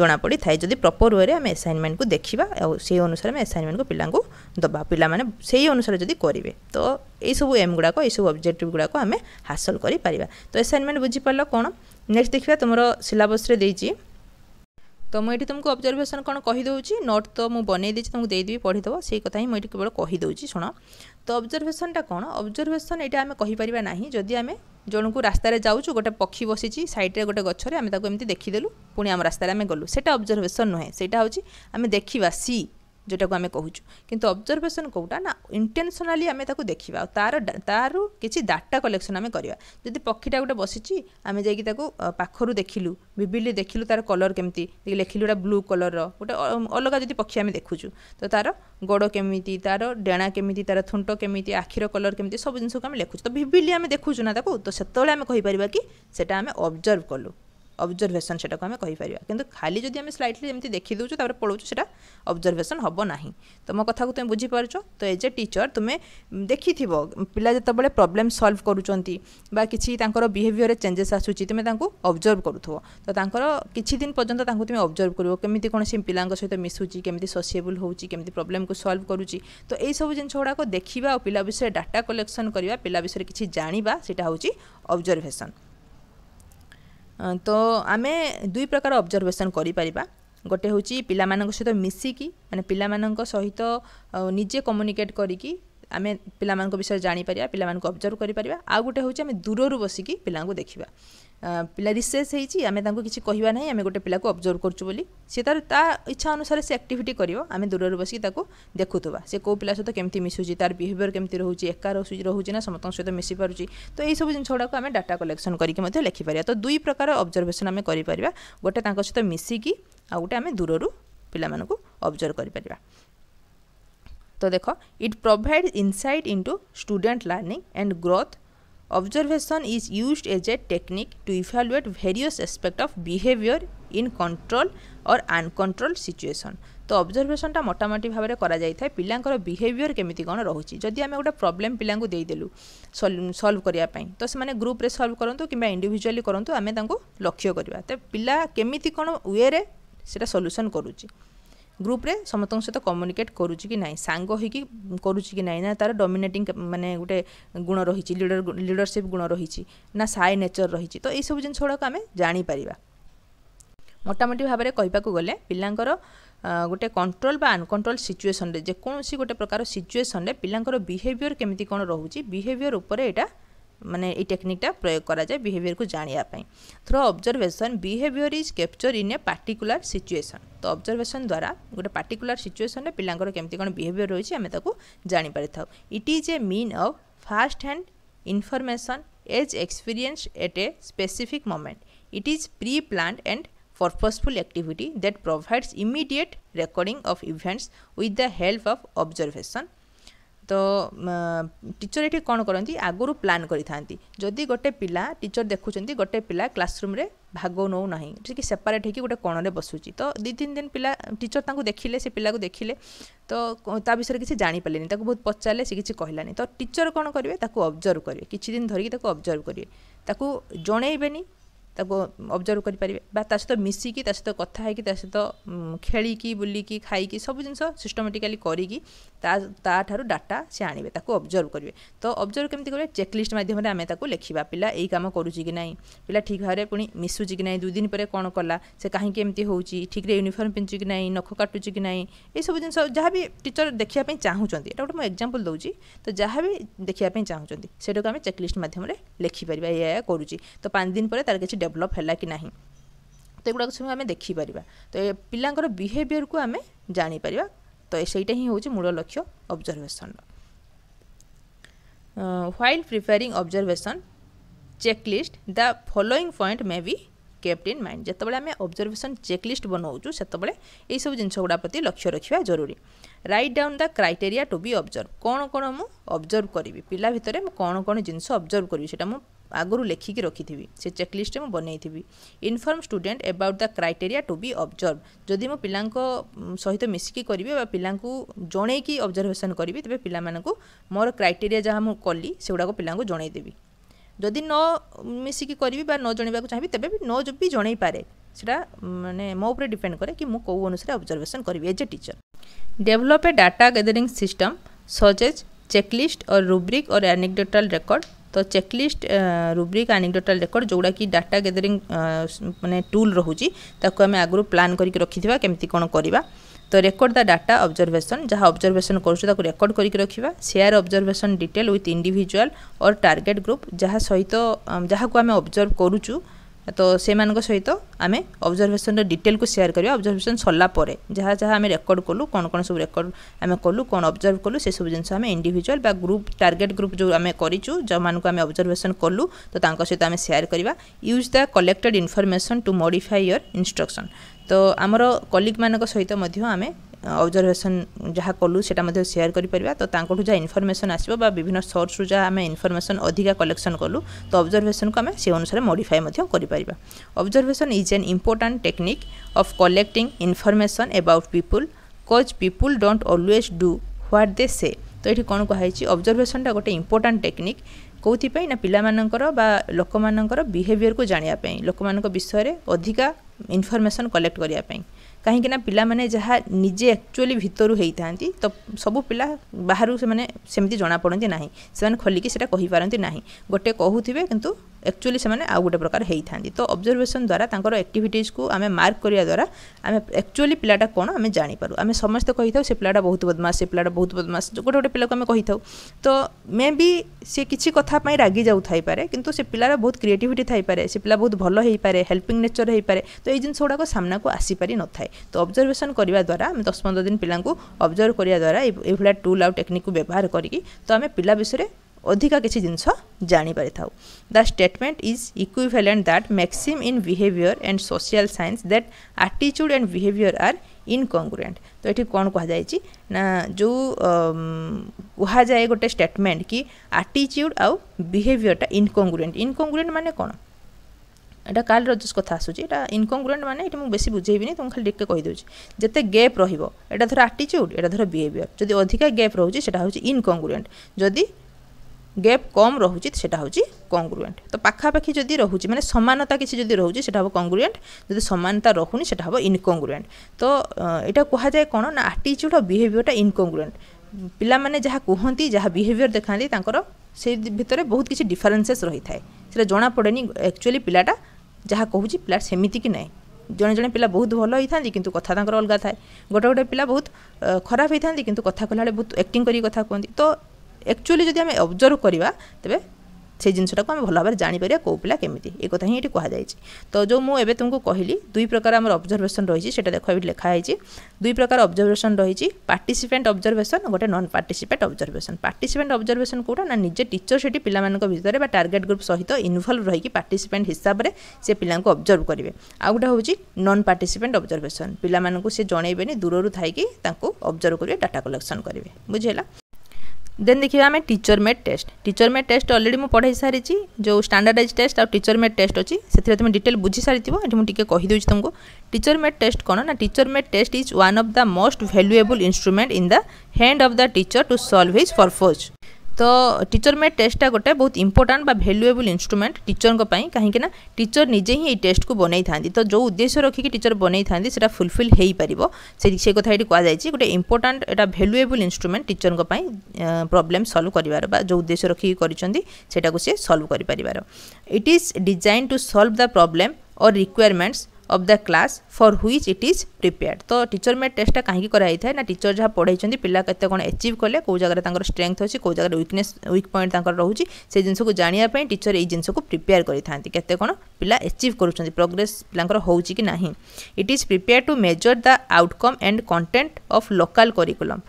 जना पड़ था प्रपर वे आम एसाइनमेंट ଆସାଇନମେଣ୍ଟକୁ ଦେଖିବା ଆଉ ସେଇ ଅନୁସାରେ ଆମେ ଆସାଇନମେଣ୍ଟକୁ ପିଲାଙ୍କୁ ଦେବା ପିଲାମାନେ ସେଇ ଅନୁସାରେ ଯଦି କରିବେ ତ ଏଇସବୁ ଏମ୍ ଗୁଡ଼ାକ ଏଇସବୁ ଅବଜେକ୍ଟିଭ୍ ଗୁଡ଼ାକ ଆମେ ହାସଲ କରିପାରିବା ତ ଆସାଇନମେଣ୍ଟ ବୁଝିପାରିଲ କ'ଣ ନେକ୍ସଟ ଦେଖିବା ତୁମର ସିଲାବସ୍ରେ ଦେଇଛି ତ ମୁଁ ଏଠି ତୁମକୁ ଅବଜର୍ଭେସନ୍ କ'ଣ କହିଦେଉଛି ନୋଟ୍ ତ ମୁଁ ବନେଇ ଦେଇଛି ତୁମକୁ ଦେଇଦେବି ପଢ଼ିଦେବ ସେଇ କଥା ହିଁ ମୁଁ ଏଠି କେବଳ କହିଦେଉଛି ଶୁଣ ତ ଅବଜର୍ଭେସନ୍ଟା କ'ଣ ଅବଜର୍ଭେସନ୍ ଏଇଟା ଆମେ କହିପାରିବା ନାହିଁ ଯଦି ଆମେ ଜଣଙ୍କୁ ରାସ୍ତାରେ ଯାଉଛୁ ଗୋଟେ ପକ୍ଷୀ ବସିଛି ସାଇଡ଼୍ରେ ଗୋଟେ ଗଛରେ ଆମେ ତାକୁ ଏମିତି ଦେଖିଦେଲୁ ପୁଣି ଆମ ରାସ୍ତାରେ ଆମେ ଗଲୁ ସେଇଟା ଅବଜର୍ଭେସନ୍ ନୁହେଁ ସେଇଟା ହେଉଛି ଆମେ ଦେଖିବା ସି যেটাকে আমি কহুছু কিন্তু অবজরভেসন কোটা না ইন্টেনশনালি আমি তাকে দেখা তার তার কিছু ডাটা কলেকশন আমি করা যদি পক্ষীটা গোটে বসিছি আমি যাই তাকে পাখর দেখিলু বিভিলি দেখিলু তার কলর কেমতি লেখিলু এটা ব্লু কলর গোটে অলগা যদি পক্ষী আমি দেখুছু তো তার গোড় কেমিতি তার ডেণা কেমিতি তার থুণ্ট কেমিতি আখির কলর কেমিতি সব জিনিসকে আমি লেখুছু তো বিভিলি আমি দেখুছু না তাকে তো সেতবে আমি কইপারা কি সেটা আমি অবজর্ভ কলু অবজরভেসন সেটাকে আমি কহিপারা কিন্তু খালি যদি আমি স্লাইডলি এমনি দেখিদেছু তাপরে পড়াউছু সেটা অবজরভেসন হব না তো মো কথা তুমি বুঝিপারছ তো এজ এ টিচর তুমি দেখিথিব পিলা যেতবে প্রোবলেম সলভ করুচার বা কিছু তাঁর বিহেভিয়র চেঞ্জেস আসুচি তুমি তাঁকু অবজর্ভ করুথব তো তাঁর কিছু দিন পর্যন্ত তাঁকু তুমি অবজর্ভ করব কেমিতি কোণী পিলাঙ্ সহিত মিশুচি কেমিতি সসিয়েবল হচ্ছে কেমিতি প্রোবলেমকে সলভ করুচি তো এইসব জিনিস গুড়াক দেখা আর পিলা বিষয়ে ডাটা কলেকশন করা পিলা বিষয়ে কিছু জাঁয়া সেটা হচ্ছে অবজরভেসন ତ ଆମେ ଦୁଇ ପ୍ରକାର ଅବଜର୍ଭେସନ୍ କରିପାରିବା ଗୋଟେ ହେଉଛି ପିଲାମାନଙ୍କ ସହିତ ମିଶିକି ମାନେ ପିଲାମାନଙ୍କ ସହିତ ନିଜେ କମ୍ୟୁନିକେଟ୍ କରିକି ଆମେ ପିଲାମାନଙ୍କ ବିଷୟରେ ଜାଣିପାରିବା ପିଲାମାନଙ୍କୁ ଅବଜର୍ଭ କରିପାରିବା ଆଉ ଗୋଟେ ହେଉଛି ଆମେ ଦୂରରୁ ବସିକି ପିଲାଙ୍କୁ ଦେଖିବା ପିଲା ରିସେସ୍ ହେଇଛି ଆମେ ତାଙ୍କୁ କିଛି କହିବା ନାହିଁ ଆମେ ଗୋଟେ ପିଲାକୁ ଅବଜର୍ଭ କରୁଛୁ ବୋଲି ସେ ତା'ର ତା ଇଚ୍ଛା ଅନୁସାରେ ସେ ଆକ୍ଟିଭିଟି କରିବ ଆମେ ଦୂରରୁ ବସିକି ତାକୁ ଦେଖୁଥିବା ସେ କେଉଁ ପିଲା ସହିତ କେମିତି ମିଶୁଛି ତା'ର ବିହେଭିଅର୍ କେମିତି ରହୁଛି ଏକା ରହୁଛି ରହୁଛି ନା ସମସ୍ତଙ୍କ ସହିତ ମିଶିପାରୁଛି ତ ଏଇସବୁ ଜିନିଷ ଗୁଡ଼ାକୁ ଆମେ ଡାଟା କଲେକ୍ସନ୍ କରିକି ମଧ୍ୟ ଲେଖିପାରିବା ତ ଦୁଇ ପ୍ରକାର ଅବଜର୍ଭେସନ୍ ଆମେ କରିପାରିବା ଗୋଟେ ତାଙ୍କ ସହିତ ମିଶିକି ଆଉ ଗୋଟେ ଆମେ ଦୂରରୁ ପିଲାମାନଙ୍କୁ ଅବଜର୍ଭ କରିପାରିବା ତ ଦେଖ it provide insight into student learning and growth Observation is used as a technique to evaluate various aspects of behavior in control or uncontrolled situation. তো অবজরভেসনটা মোটামুটি ভাবে করা যাই পিলাঙ্কর বিহেভিয়র কেমিতি কোণ রয়েছে যদি আমি গোটা প্রোবলেম পিলাঙ্কু দেইদেলু সলভ করা তো সে গ্রুপে সলভ করতু কিংবা ইন্ডিভিজুয়ালি করতু আমি তাঁকু লক্ষ্য করা তো পিলা কেমিতি কোণ ওয়েরে সেটা সলুসন করুছি ଗ୍ରୁପ୍ରେ ସମସ୍ତଙ୍କ ସହିତ କମ୍ୟୁନିକେଟ୍ କରୁଛି କି ନାହିଁ ସାଙ୍ଗ ହୋଇକି କରୁଛି କି ନାହିଁ ନା ତା'ର ଡୋମିନେଟିଂ ମାନେ ଗୋଟେ ଗୁଣ ରହିଛି ଲିଡର ଲିଡରସିପ୍ ଗୁଣ ରହିଛି ନା ସାଏ ନେଚର୍ ରହିଛି ତ ଏଇସବୁ ଜିନିଷ ଗୁଡ଼ାକ ଆମେ ଜାଣିପାରିବା ମୋଟାମୋଟି ଭାବରେ କହିବାକୁ ଗଲେ ପିଲାଙ୍କର ଗୋଟେ କଣ୍ଟ୍ରୋଲ ବା ଆନକଣ୍ଟ୍ରୋଲ ସିଚୁଏସନ୍ରେ ଯେକୌଣସି ଗୋଟେ ପ୍ରକାର ସିଚୁଏସନ୍ରେ ପିଲାଙ୍କର ବିହେଭିଅର୍ କେମିତି କ'ଣ ରହୁଛି ବିହେଭିଅର୍ ଉପରେ ଏଇଟା ମାନେ ଏଇ ଟେକ୍ନିକ୍ଟା ପ୍ରୟୋଗ କରାଯାଏ ବିହେଭିଅରକୁ ଜାଣିବା ପାଇଁ through observation behaviour is capture in a particular situation ତ ଅବଜର୍ଭେସନ୍ ଦ୍ୱାରା ଗୋଟେ ପାର୍ଟିକୁଲାର୍ ସିଚୁଏସନ୍ରେ ପିଲାଙ୍କର କେମିତି କ'ଣ ବିହେଭିଅର୍ ରହିଛି ଆମେ ତାକୁ ଜାଣିପାରିଥାଉ it is a mean of first hand information as experience at a specific moment it is preplanned and purposeful activity that provides immediate recording of events with the help of observation ତ teacher ଏଠି କ'ଣ କରନ୍ତି ଆଗରୁ plan କରିଥାନ୍ତି ଯଦି ଗୋଟେ ପିଲା teacher ଦେଖୁଛନ୍ତି ଗୋଟେ ପିଲା କ୍ଲାସରୁମ୍ରେ ଭାଗ ନେଉନାହିଁ ଟିକେ ସେପାରେଟ୍ ହେଇକି ଗୋଟେ କୋଣରେ ବସୁଛି ତ ଦୁଇ ତିନି ଦିନ ପିଲା ଟିଚର୍ ତାଙ୍କୁ ଦେଖିଲେ ସେ ପିଲାକୁ ଦେଖିଲେ ତ ତା ବିଷୟରେ କିଛି ଜାଣିପାରିଲେନି ତାକୁ ବହୁତ ପଚାରିଲେ ସେ କିଛି କହିଲାନି ତ ଟିଚର୍ କ'ଣ କରିବେ ତାକୁ ଅବଜର୍ଭ କରିବେ କିଛି ଦିନ ଧରିକି ତାକୁ ଅବଜର୍ଭ କରିବେ ତାକୁ ଜଣେଇବେନି ତାକୁ ଅବଜର୍ଭ କରିପାରିବେ ବା ତା ସହିତ ମିଶିକି ତା ସହିତ କଥା ହେଇକି ତା ସହିତ ଖେଳିକି ବୁଲିକି ଖାଇକି ସବୁ ଜିନିଷ ସିଷ୍ଟମେଟିକାଲି କରିକି ତା ତା'ଠାରୁ ଡାଟା ସେ ଆଣିବେ ତାକୁ ଅବଜର୍ଭ କରିବେ ତ ଅବଜର୍ଭ କେମିତି କରିବେ ଚେକଲିଷ୍ଟ ମାଧ୍ୟମରେ ଆମେ ତାକୁ ଲେଖିବା ପିଲା ଏଇ କାମ କରୁଛି କି ନାହିଁ ପିଲା ଠିକ୍ ଭାବରେ ପୁଣି ମିଶୁଛି କି ନାହିଁ ଦୁଇ ଦିନ ପରେ କ'ଣ କଲା ସେ କାହିଁକି ଏମିତି ହେଉଛି ଠିକ୍ରେ ୟୁନିଫର୍ମ ପିନ୍ଧୁଛି କି ନାହିଁ ନଖ କାଟୁଛି କି ନାହିଁ ଏସବୁ ଜିନିଷ ଯାହା ବି ଟିଚର ଦେଖିବା ପାଇଁ ଚାହୁଁଛନ୍ତି ଏଇଟା ଗୋଟେ ମୁଁ ଏକ୍ଜାମ୍ପଲ୍ ଦେଉଛି ତ ଯାହା ବି ଦେଖିବା ପାଇଁ ଚାହୁଁଛନ୍ତି ସେଇଟାକୁ ଆମେ ଚେକଲିଷ୍ଟ ମାଧ୍ୟମରେ ଲେଖିପାରିବା ଏଇଆ କରୁଛି ତ ପାଞ୍ଚ ଦିନ ପରେ ତା'ର କିଛି ଡେଭଲପ୍ ହେଲା କି ନାହିଁ ତ ଏଗୁଡ଼ାକ ସବୁ ଆମେ ଦେଖିପାରିବା ତ ଏ ପିଲାଙ୍କର ବିହେଭିଅର୍କୁ ଆମେ ଜାଣିପାରିବା ତ ସେଇଟା ହିଁ ହେଉଛି ମୂଳ ଲକ୍ଷ୍ୟ ଅବଜର୍ଭେସନ୍ର while preparing observation checklist the following point may be kept in mind ଯେତେବେଳେ ଆମେ ଅବଜର୍ଭେସନ୍ ଚେକଲିଷ୍ଟ ବନାଉଛୁ ସେତେବେଳେ ଏଇସବୁ ଜିନିଷ ଗୁଡ଼ା ପ୍ରତି ଲକ୍ଷ୍ୟ ରଖିବା ଜରୁରୀ write down the criteria to be observe କ'ଣ କ'ଣ ମୁଁ ଅବଜର୍ଭ କରିବି ପିଲା ଭିତରେ ମୁଁ କ'ଣ କ'ଣ ଜିନିଷ ଅବଜର୍ଭ କରିବି ସେଟା ମୁଁ ଆଗରୁ ଲେଖିକି ରଖିଥିବି ସେ ଚେକଲିଷ୍ଟରେ ମୁଁ ବନେଇଥିବି inform student about the criteria to be observe ଯଦି ମୁଁ ପିଲାଙ୍କ ସହିତ ମିଶିକି କରିବି ବା ପିଲାଙ୍କୁ ଜଣେଇକି ଅବଜର୍ଭେସନ୍ କରିବି ତେବେ ପିଲାମାନଙ୍କୁ ମୋର କ୍ରାଇଟେରିଆ ଯାହା ମୁଁ କଲି ସେଗୁଡ଼ାକ ପିଲାଙ୍କୁ ଜଣେଇଦେବି ଯଦି ନ ମିଶିକି କରିବି ବା ନ ଜଣେଇବାକୁ ଚାହିଁବି ତେବେ ବି ନ ବି ଜଣେଇପାରେ ସେଇଟା ମାନେ ମୋ ଉପରେ ଡିପେଣ୍ଡ କରେ କି ମୁଁ କେଉଁ ଅନୁସାରେ ଅବଜର୍ଭେସନ୍ କରିବି as a teacher develop a data gathering system such as checklist और रूब्रिक और एनिकडोटल रिकॉर्ड तो चेकलिस्ट रूब्रिक आनिकडोटाल रेकर्ड जोड़ा कि डाटा गैदरिंग मानने टूल रोचे ताको आम आगु प्लां करके रखी केमती कौन करवा তো ରେକର୍ଡ଼ ଦ ଡାଟା ଅବଜର୍ଭେସନ୍ ଯାହା ଅବଜର୍ଭେସନ୍ କରୁଛୁ ତାକୁ ରେକର୍ଡ଼ କରିକି ରଖିବା share observation detail with individual or target group ଯାହା ସହିତ ଯାହାକୁ ଆମେ ଅବଜର୍ଭ କରୁଛୁ ତ ସେମାନଙ୍କ ସହିତ ଆମେ ଅବଜର୍ଭେସନ୍ର ଡିଟେଲ୍କୁ ସେୟାର କରିବା ଅବଜର୍ଭେସନ୍ ସରିଲା ପରେ ଯାହା ଯାହା ଆମେ ରେକର୍ଡ଼ କଲୁ କ'ଣ କ'ଣ ସବୁ ରେକର୍ଡ଼ ଆମେ କଲୁ କ'ଣ ଅବଜର୍ଭ କଲୁ ସେସବୁ ଜିନିଷ ଆମେ ଇଣ୍ଡିଭିଜୁଆଲ୍ ବା ଗ୍ରୁପ୍ ଟାର୍ଗେଟ୍ ଗ୍ରୁପ୍ ଯେଉଁ ଆମେ କରିଛୁ ଯେଉଁମାନଙ୍କୁ ଆମେ ଅବଜର୍ଭେସନ୍ କଲୁ ତ ତାଙ୍କ ସହିତ ଆମେ ସେୟାର କରିବା use the collected information to modify your instruction ତ ଆମର କଲିଗ୍ମାନଙ୍କ ସହିତ ମଧ୍ୟ ଆମେ ଅବଜର୍ଭେସନ୍ ଯାହା କଲୁ ସେଇଟା ମଧ୍ୟ ସେୟାର କରିପାରିବା ତ ତାଙ୍କଠୁ ଯାହା ଇନଫର୍ମେସନ୍ ଆସିବ ବା ବିଭିନ୍ନ ସୋର୍ସରୁ ଯାହା ଆମେ ଇନଫର୍ମେସନ୍ ଅଧିକା କଲେକ୍ସନ୍ କଲୁ ତ ଅବଜର୍ଭେସନ୍କୁ ଆମେ ସେ ଅନୁସାରେ ମଡ଼ିଫାଏ ମଧ୍ୟ କରିପାରିବା observation is an important technique of collecting information about people cause people don't always do what they say ତ ଏଠି କ'ଣ କୁହାଯାଇଛି ଅବଜର୍ଭେସନ୍ଟା ଗୋଟେ ଇମ୍ପୋର୍ଟାଣ୍ଟ ଟେକ୍ନିକ୍ କେଉଁଥିପାଇଁ ନା ପିଲାମାନଙ୍କର ବା ଲୋକମାନଙ୍କର ବିହେଭିଅରକୁ ଜାଣିବା ପାଇଁ ଲୋକମାନଙ୍କ ବିଷୟରେ ଅଧିକା ଇନଫର୍ମେସନ୍ କଲେକ୍ଟ କରିବା ପାଇଁ କାହିଁକିନା ପିଲାମାନେ ଯାହା ନିଜେ ଆକ୍ଚୁଆଲି ଭିତରୁ ହେଇଥାନ୍ତି ତ ସବୁ ପିଲା ବାହାରୁ ସେମାନେ ସେମିତି ଜଣାପଡ଼ନ୍ତି ନାହିଁ ସେମାନେ ଖୋଲିକି ସେଇଟା କହିପାରନ୍ତି ନାହିଁ ଗୋଟେ କହୁଥିବେ କିନ୍ତୁ एक्चुअली से आउ गोटे प्रकार होता तो अब्जर्भेसन द्वारा तर को आम मार्क करने द्वारा आम एक्चुअली पिलाटा कौन आम जापर आम समस्त कही था पिलाटा बहुत बदमाश से पिलाटा बहुत बदमाश गोटे गोटे पिला को आम कही था तो मे बी सी किसी कथापी रागि जाऊपे कि पिलार बहुत क्रिएटिट थपे से पिला बहुत भल हो पाए हेल्पिंग नेचर हो पाए तो ये जिनस गुड़ाक सामना को न था तो अब्जर्भेसन करवा द्वारा आम दस पंद्रह दिन पिला अब्जर्व करने द्वारा ये टूल आउ टेक्निक व्यवहार करके तो आम पिला विषय ଅଧିକା କିଛି ଜିନିଷ ଜାଣିପାରିଥାଉ the statement is equivalent that maxim in behaviour and social science that ଆଟିଚ୍ୟୁଡ୍ ଆଣ୍ଡ ବିହେଭିଅର୍ ଆର୍ ଇନକଂଗ୍ରୁଏଣ୍ଟ ତ ଏଠି କ'ଣ କୁହାଯାଇଛି ନା ଯେଉଁ କୁହାଯାଏ ଗୋଟେ ଷ୍ଟେଟମେଣ୍ଟ କି ଆଟିଚ୍ୟୁଡ୍ ଆଉ ବିହେଭିଅର୍ଟା ଇନକଂଗ୍ରୁଏଣ୍ଟ ଇନକଂଗ୍ରୁଏଣ୍ଟ ମାନେ କ'ଣ এটা কাল রজস কথা আসুচি এটা ইনকংগ্রুয়েন্ট মানে এটা মু বেশি বুঝাইবিনি তোমাকে খালি টিকে কইদেউছি যেতে গ্যাপ রহব এটা ধর আটিচ্যুড এটা ধর বিহেভিয়ার যদি অধিকা গ্যাপ রহুচি সেটা হচ্ছে ইনকংগ্রুয়েন্ট যদি গ্যাপ কম রহুচি সেটা হচ্ছে কংগ্রুয়েন্ট তো পাখাপাখি যদি রহুচি মানে সমানতা কিছু যদি রহুচি সেটা হব কংগ্রুয়েন্ট যদি সমানতা রহুনি সেটা হব ইনকংগ্রুয়েন্ট তো এটা কুহযায় কোণ না আটিচ্ୟୁଡ୍ ଆଉ বিহেভিয়রটা ইনকংগ্রুয়েন্ট ପିଲାମାନେ ଯାହା କୁହନ୍ତି ଯାହା ବିହେଭିୟର ଦେଖାନ୍ତି ତାଙ୍କର ସେଇ ଭିତରେ ବହୁତ କିଛି ଡିଫରେନ୍ସେସ୍ ରହିଥାଏ ସେଟା ଜଣାପଡ଼େନି ଆକ୍ଚୁଆଲି ପିଲାଟା ଯାହା କହୁଛି ପିଲା ସେମିତି କି ନାହିଁ ଜଣେ ଜଣେ ପିଲା ବହୁତ ଭଲ ହୋଇଥାନ୍ତି କିନ୍ତୁ କଥା ତାଙ୍କର ଅଲଗା ଥାଏ ଗୋଟେ ଗୋଟେ ପିଲା ବହୁତ ଖରାପ ହୋଇଥାନ୍ତି କିନ୍ତୁ କଥା କହିଲା ବେଳେ ବହୁତ ଆକ୍ଟିଂ କରିକି କଥା କୁହନ୍ତି ତ একচুয়ালি যদি আমি অবজর্ভ করা তবে সেই জিনিসটাকে আমি ভাল ভাবে জাঁপারা কেউ পিলা কমিটি এই কথা হি এটি কুহযাই তো যে মু এবে তুমি কহিলি দুই প্রকার আমার অবজরভেসন রয়েছে সেটা দেখ এটি লেখা হয়েছে দুই প্রকার অবজরভেসন রয়েছে পার্টিসিপেট অবজরভেসন গোটে নন পার্টিসিপেট অবজরভেসন পার্টিসিপেট অবজরভেসন কোটা না নিজে টিচর সেটি পিলা ভিতরে বা টার্গেট গ্রুপ সহ ইনভলভ রহিকি পার্টিসিপেট হিসাবে সে পিলা অবজর্ভ করবে আউ গোটা হচ্ছে নন পার্টিসিপেট অবজরভেসন পিলা সে জনাইবে দূরর থাইকি তাঁকু অবজর্ভ করবে ডাটা কলেকশন করবে বুঝিলা देन देखा आम teacher made test teacher made test already मुझे पढ़ाई सारी जो स्टाडाइज टेस्ट आ टीचर मेड टेस्ट अच्छी से तुम डिटेल बुझी सारी ये मुझे कहीदे तुमको टीचर मेड टेस्ट कौन ना teacher made test is one of the most valuable instrument in the hand of the teacher to solve his purpose ତ ଟିଚର୍ ମେଡ୍ ଟେଷ୍ଟଟା ଗୋଟେ ବହୁତ ଇମ୍ପୋର୍ଟାଣ୍ଟ ବା ଭ୍ୟାଲୁଏବୁଲ୍ ଇନ୍ଷ୍ଟ୍ରୁମେଣ୍ଟ ଟିଚର୍ଙ୍କ ପାଇଁ କାହିଁକି ନା ଟିଚର ନିଜେ ହିଁ ଏଇ ଟେଷ୍ଟକୁ ବନେଇଥାନ୍ତି ତ ଯେଉଁ ଉଦ୍ଦେଶ୍ୟ ରଖିକି ଟିଚର୍ ବନେଇଥାନ୍ତି ସେଇଟା ଫୁଲଫିଲ୍ ହେଇପାରିବ ସେ ସେ କଥା ଏଇଠି କୁହାଯାଇଛି ଗୋଟେ ଇମ୍ପୋର୍ଟାଣ୍ଟ ଏଇଟା ଭ୍ୟାଲୁଏବୁଲ୍ ଇନ୍ଷ୍ଟ୍ରୁମେଣ୍ଟ ଟିଚର୍ଙ୍କ ପାଇଁ ପ୍ରୋବ୍ଲେମ୍ ସଲ୍ଭ କରିବାର ବା ଯେଉଁ ଉଦ୍ଦେଶ୍ୟ ରଖିକି କରିଛନ୍ତି ସେଇଟାକୁ ସିଏ ସଲ୍ଭ କରିପାରିବାର it is design to solve the problem or requirements of the class for which it is prepared तो टीचर मेड टेस्टा कहीं कराई था ना टीचर जहाँ पढ़ाई पिला के कौन एचिव कले कौ जगह तर स्ट्रेंथ अच्छी कौ जगह वीकनेस वीक पॉइंट रोचे से जिनस को जानापी टीचर ये जिनस को प्रिपेयर करते कौन पिला एचिव कर प्रोग्रेस पिलांर हो कि ना it is prepare to measure the outcome and content of local curriculum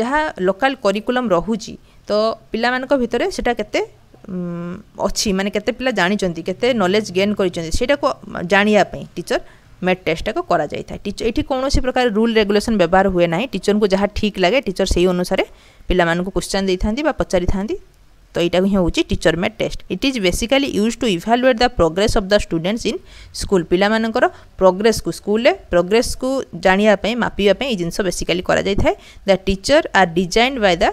ଯାହା ଲୋକାଲ୍ କରିକୁଲମ୍ ରହୁଛି ତ ପିଲାମାନଙ୍କ ଭିତରେ ସେଇଟା କେତେ ଅଛି ମାନେ କେତେ ପିଲା ଜାଣିଛନ୍ତି କେତେ ନଲେଜ୍ ଗେନ୍ କରିଛନ୍ତି ସେଇଟାକୁ ଜାଣିବା ପାଇଁ ଟିଚର୍ ମେଟ୍ ଟେଷ୍ଟଟାକୁ କରାଯାଇଥାଏ ଟିଚର ଏଠି କୌଣସି ପ୍ରକାର ରୁଲ୍ ରେଗୁଲେସନ୍ ବ୍ୟବହାର ହୁଏ ନାହିଁ ଟିଚରଙ୍କୁ ଯାହା ଠିକ୍ ଲାଗେ ଟିଚର ସେଇ ଅନୁସାରେ ପିଲାମାନଙ୍କୁ କ୍ୱେଶ୍ଚନ୍ ଦେଇଥାନ୍ତି ବା ପଚାରିଥାନ୍ତି ତ ଏଇଟାକୁ ହିଁ ହେଉଛି teacher made test it is basically use to evaluate the progress of the students in school ପିଲାମାନଙ୍କର ପ୍ରୋଗ୍ରେସ୍କୁ ସ୍କୁଲରେ ପ୍ରୋଗ୍ରେସ୍କୁ ଜାଣିବା ପାଇଁ ମାପିବା ପାଇଁ ଏଇ ଜିନିଷ ବେସିକାଲି କରାଯାଇଥାଏ the teacher are design by the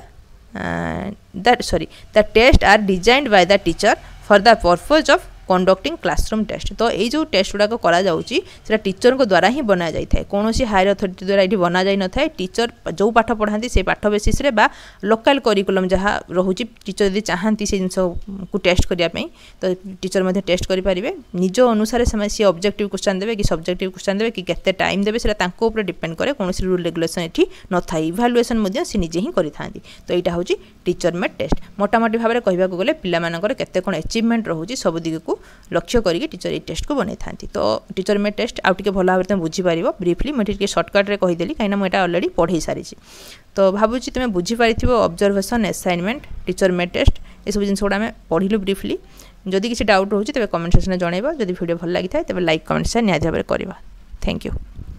that sorry the tests are designed by the teacher for the purpose of conducting classroom test ତ ଏଇ ଯେଉଁ ଟେଷ୍ଟ ଗୁଡ଼ାକ କରାଯାଉଛି ସେଟା ଟିଚରଙ୍କ ଦ୍ୱାରା ହିଁ ବନାଯାଇଥାଏ କୌଣସି ହାୟର ଅଥରିଟି ଦ୍ୱାରା ଏଠି ବନାଯାଇନଥାଏ ଟିଚର ଯେଉଁ ପାଠ ପଢ଼ାନ୍ତି ସେ ପାଠ ବେସିସ୍ରେ ବା ଲୋକାଲ୍ କରିକୁଲମ୍ ଯାହା ରହୁଛି ଟିଚର ଯଦି ଚାହାନ୍ତି ସେ ଜିନିଷକୁ ଟେଷ୍ଟ କରିବା ପାଇଁ ତ ଟିଚର ମଧ୍ୟ ଟେଷ୍ଟ କରିପାରିବେ ନିଜ ଅନୁସାରେ ସେମାନେ ସିଏ ଅବଜେକ୍ଟିଭ୍ କ୍ୱେଶ୍ଚନ୍ ଦେବେ କି ସବଜେକ୍ଟିଭ୍ କ୍ୱେଶ୍ଚନ୍ ଦେବେ କି କେତେ ଟାଇମ୍ ଦେବେ ସେଟା ତାଙ୍କ ଉପରେ ଡିପେଣ୍ଡ କରେ କୌଣସି ରୁଲ୍ ରେଗୁଲେସନ୍ ଏଠି ନଥାଏ ଇଭାଲୁଏସନ୍ ମଧ୍ୟ ସେ ନିଜେ ହିଁ କରିଥାନ୍ତି ତ ଏଇଟା ହେଉଛି ଟିଚର ମେଡ୍ ଟେଷ୍ଟ মোটামুটি ভাবে କହିବାକୁ গেলে ପିଲାମାନଙ୍କର କେତେ କ'ଣ ଏଚିଭମେଣ୍ଟ ରହୁଛି ସବୁ ଦିଗକୁ ଲକ୍ଷ୍ୟ କରିକି ଟିଚର ଏଇ ଟେଷ୍ଟକୁ ବନେଇଥାନ୍ତି ତ ଟିଚର ମେଡ୍ ଟେଷ୍ଟ ଆଉ ଟିକେ ଭଲ ଭାବରେ ତୁମେ ବୁଝିପାରିବ ବ୍ରିଫଲି ମୁଁ ଏଠି ଟିକେ ସର୍ଟକଟ୍ରେ କହିଦେଲି କାହିଁକିନା ମୁଁ ଏଇଟା ଅଲରେଡ଼ି ପଢ଼େଇ ସାରିଛି ତ ଭାବୁଛି ତୁମେ ବୁଝିପାରିଥିବ observation assignment teacher made test ଏସବୁ ଜିନିଷ ଗୁଡ଼ା ଆମେ ପଢ଼ିଲୁ ବ୍ରିଫଲି ଯଦି କିଛି ଡାଉଟ୍ ରହୁଛି ତେବେ କମେଣ୍ଟ ସେକ୍ସନରେ ଜଣାଇବା ଯଦି ଭିଡ଼ିଓ ଭଲ ଲାଗିଥାଏ ତେବେ ଲାଇକ୍ କମେଣ୍ଟ ସେୟାର ନିହାତି ଭାବରେ କରିବା ଥ୍ୟାଙ୍କ ୟୁ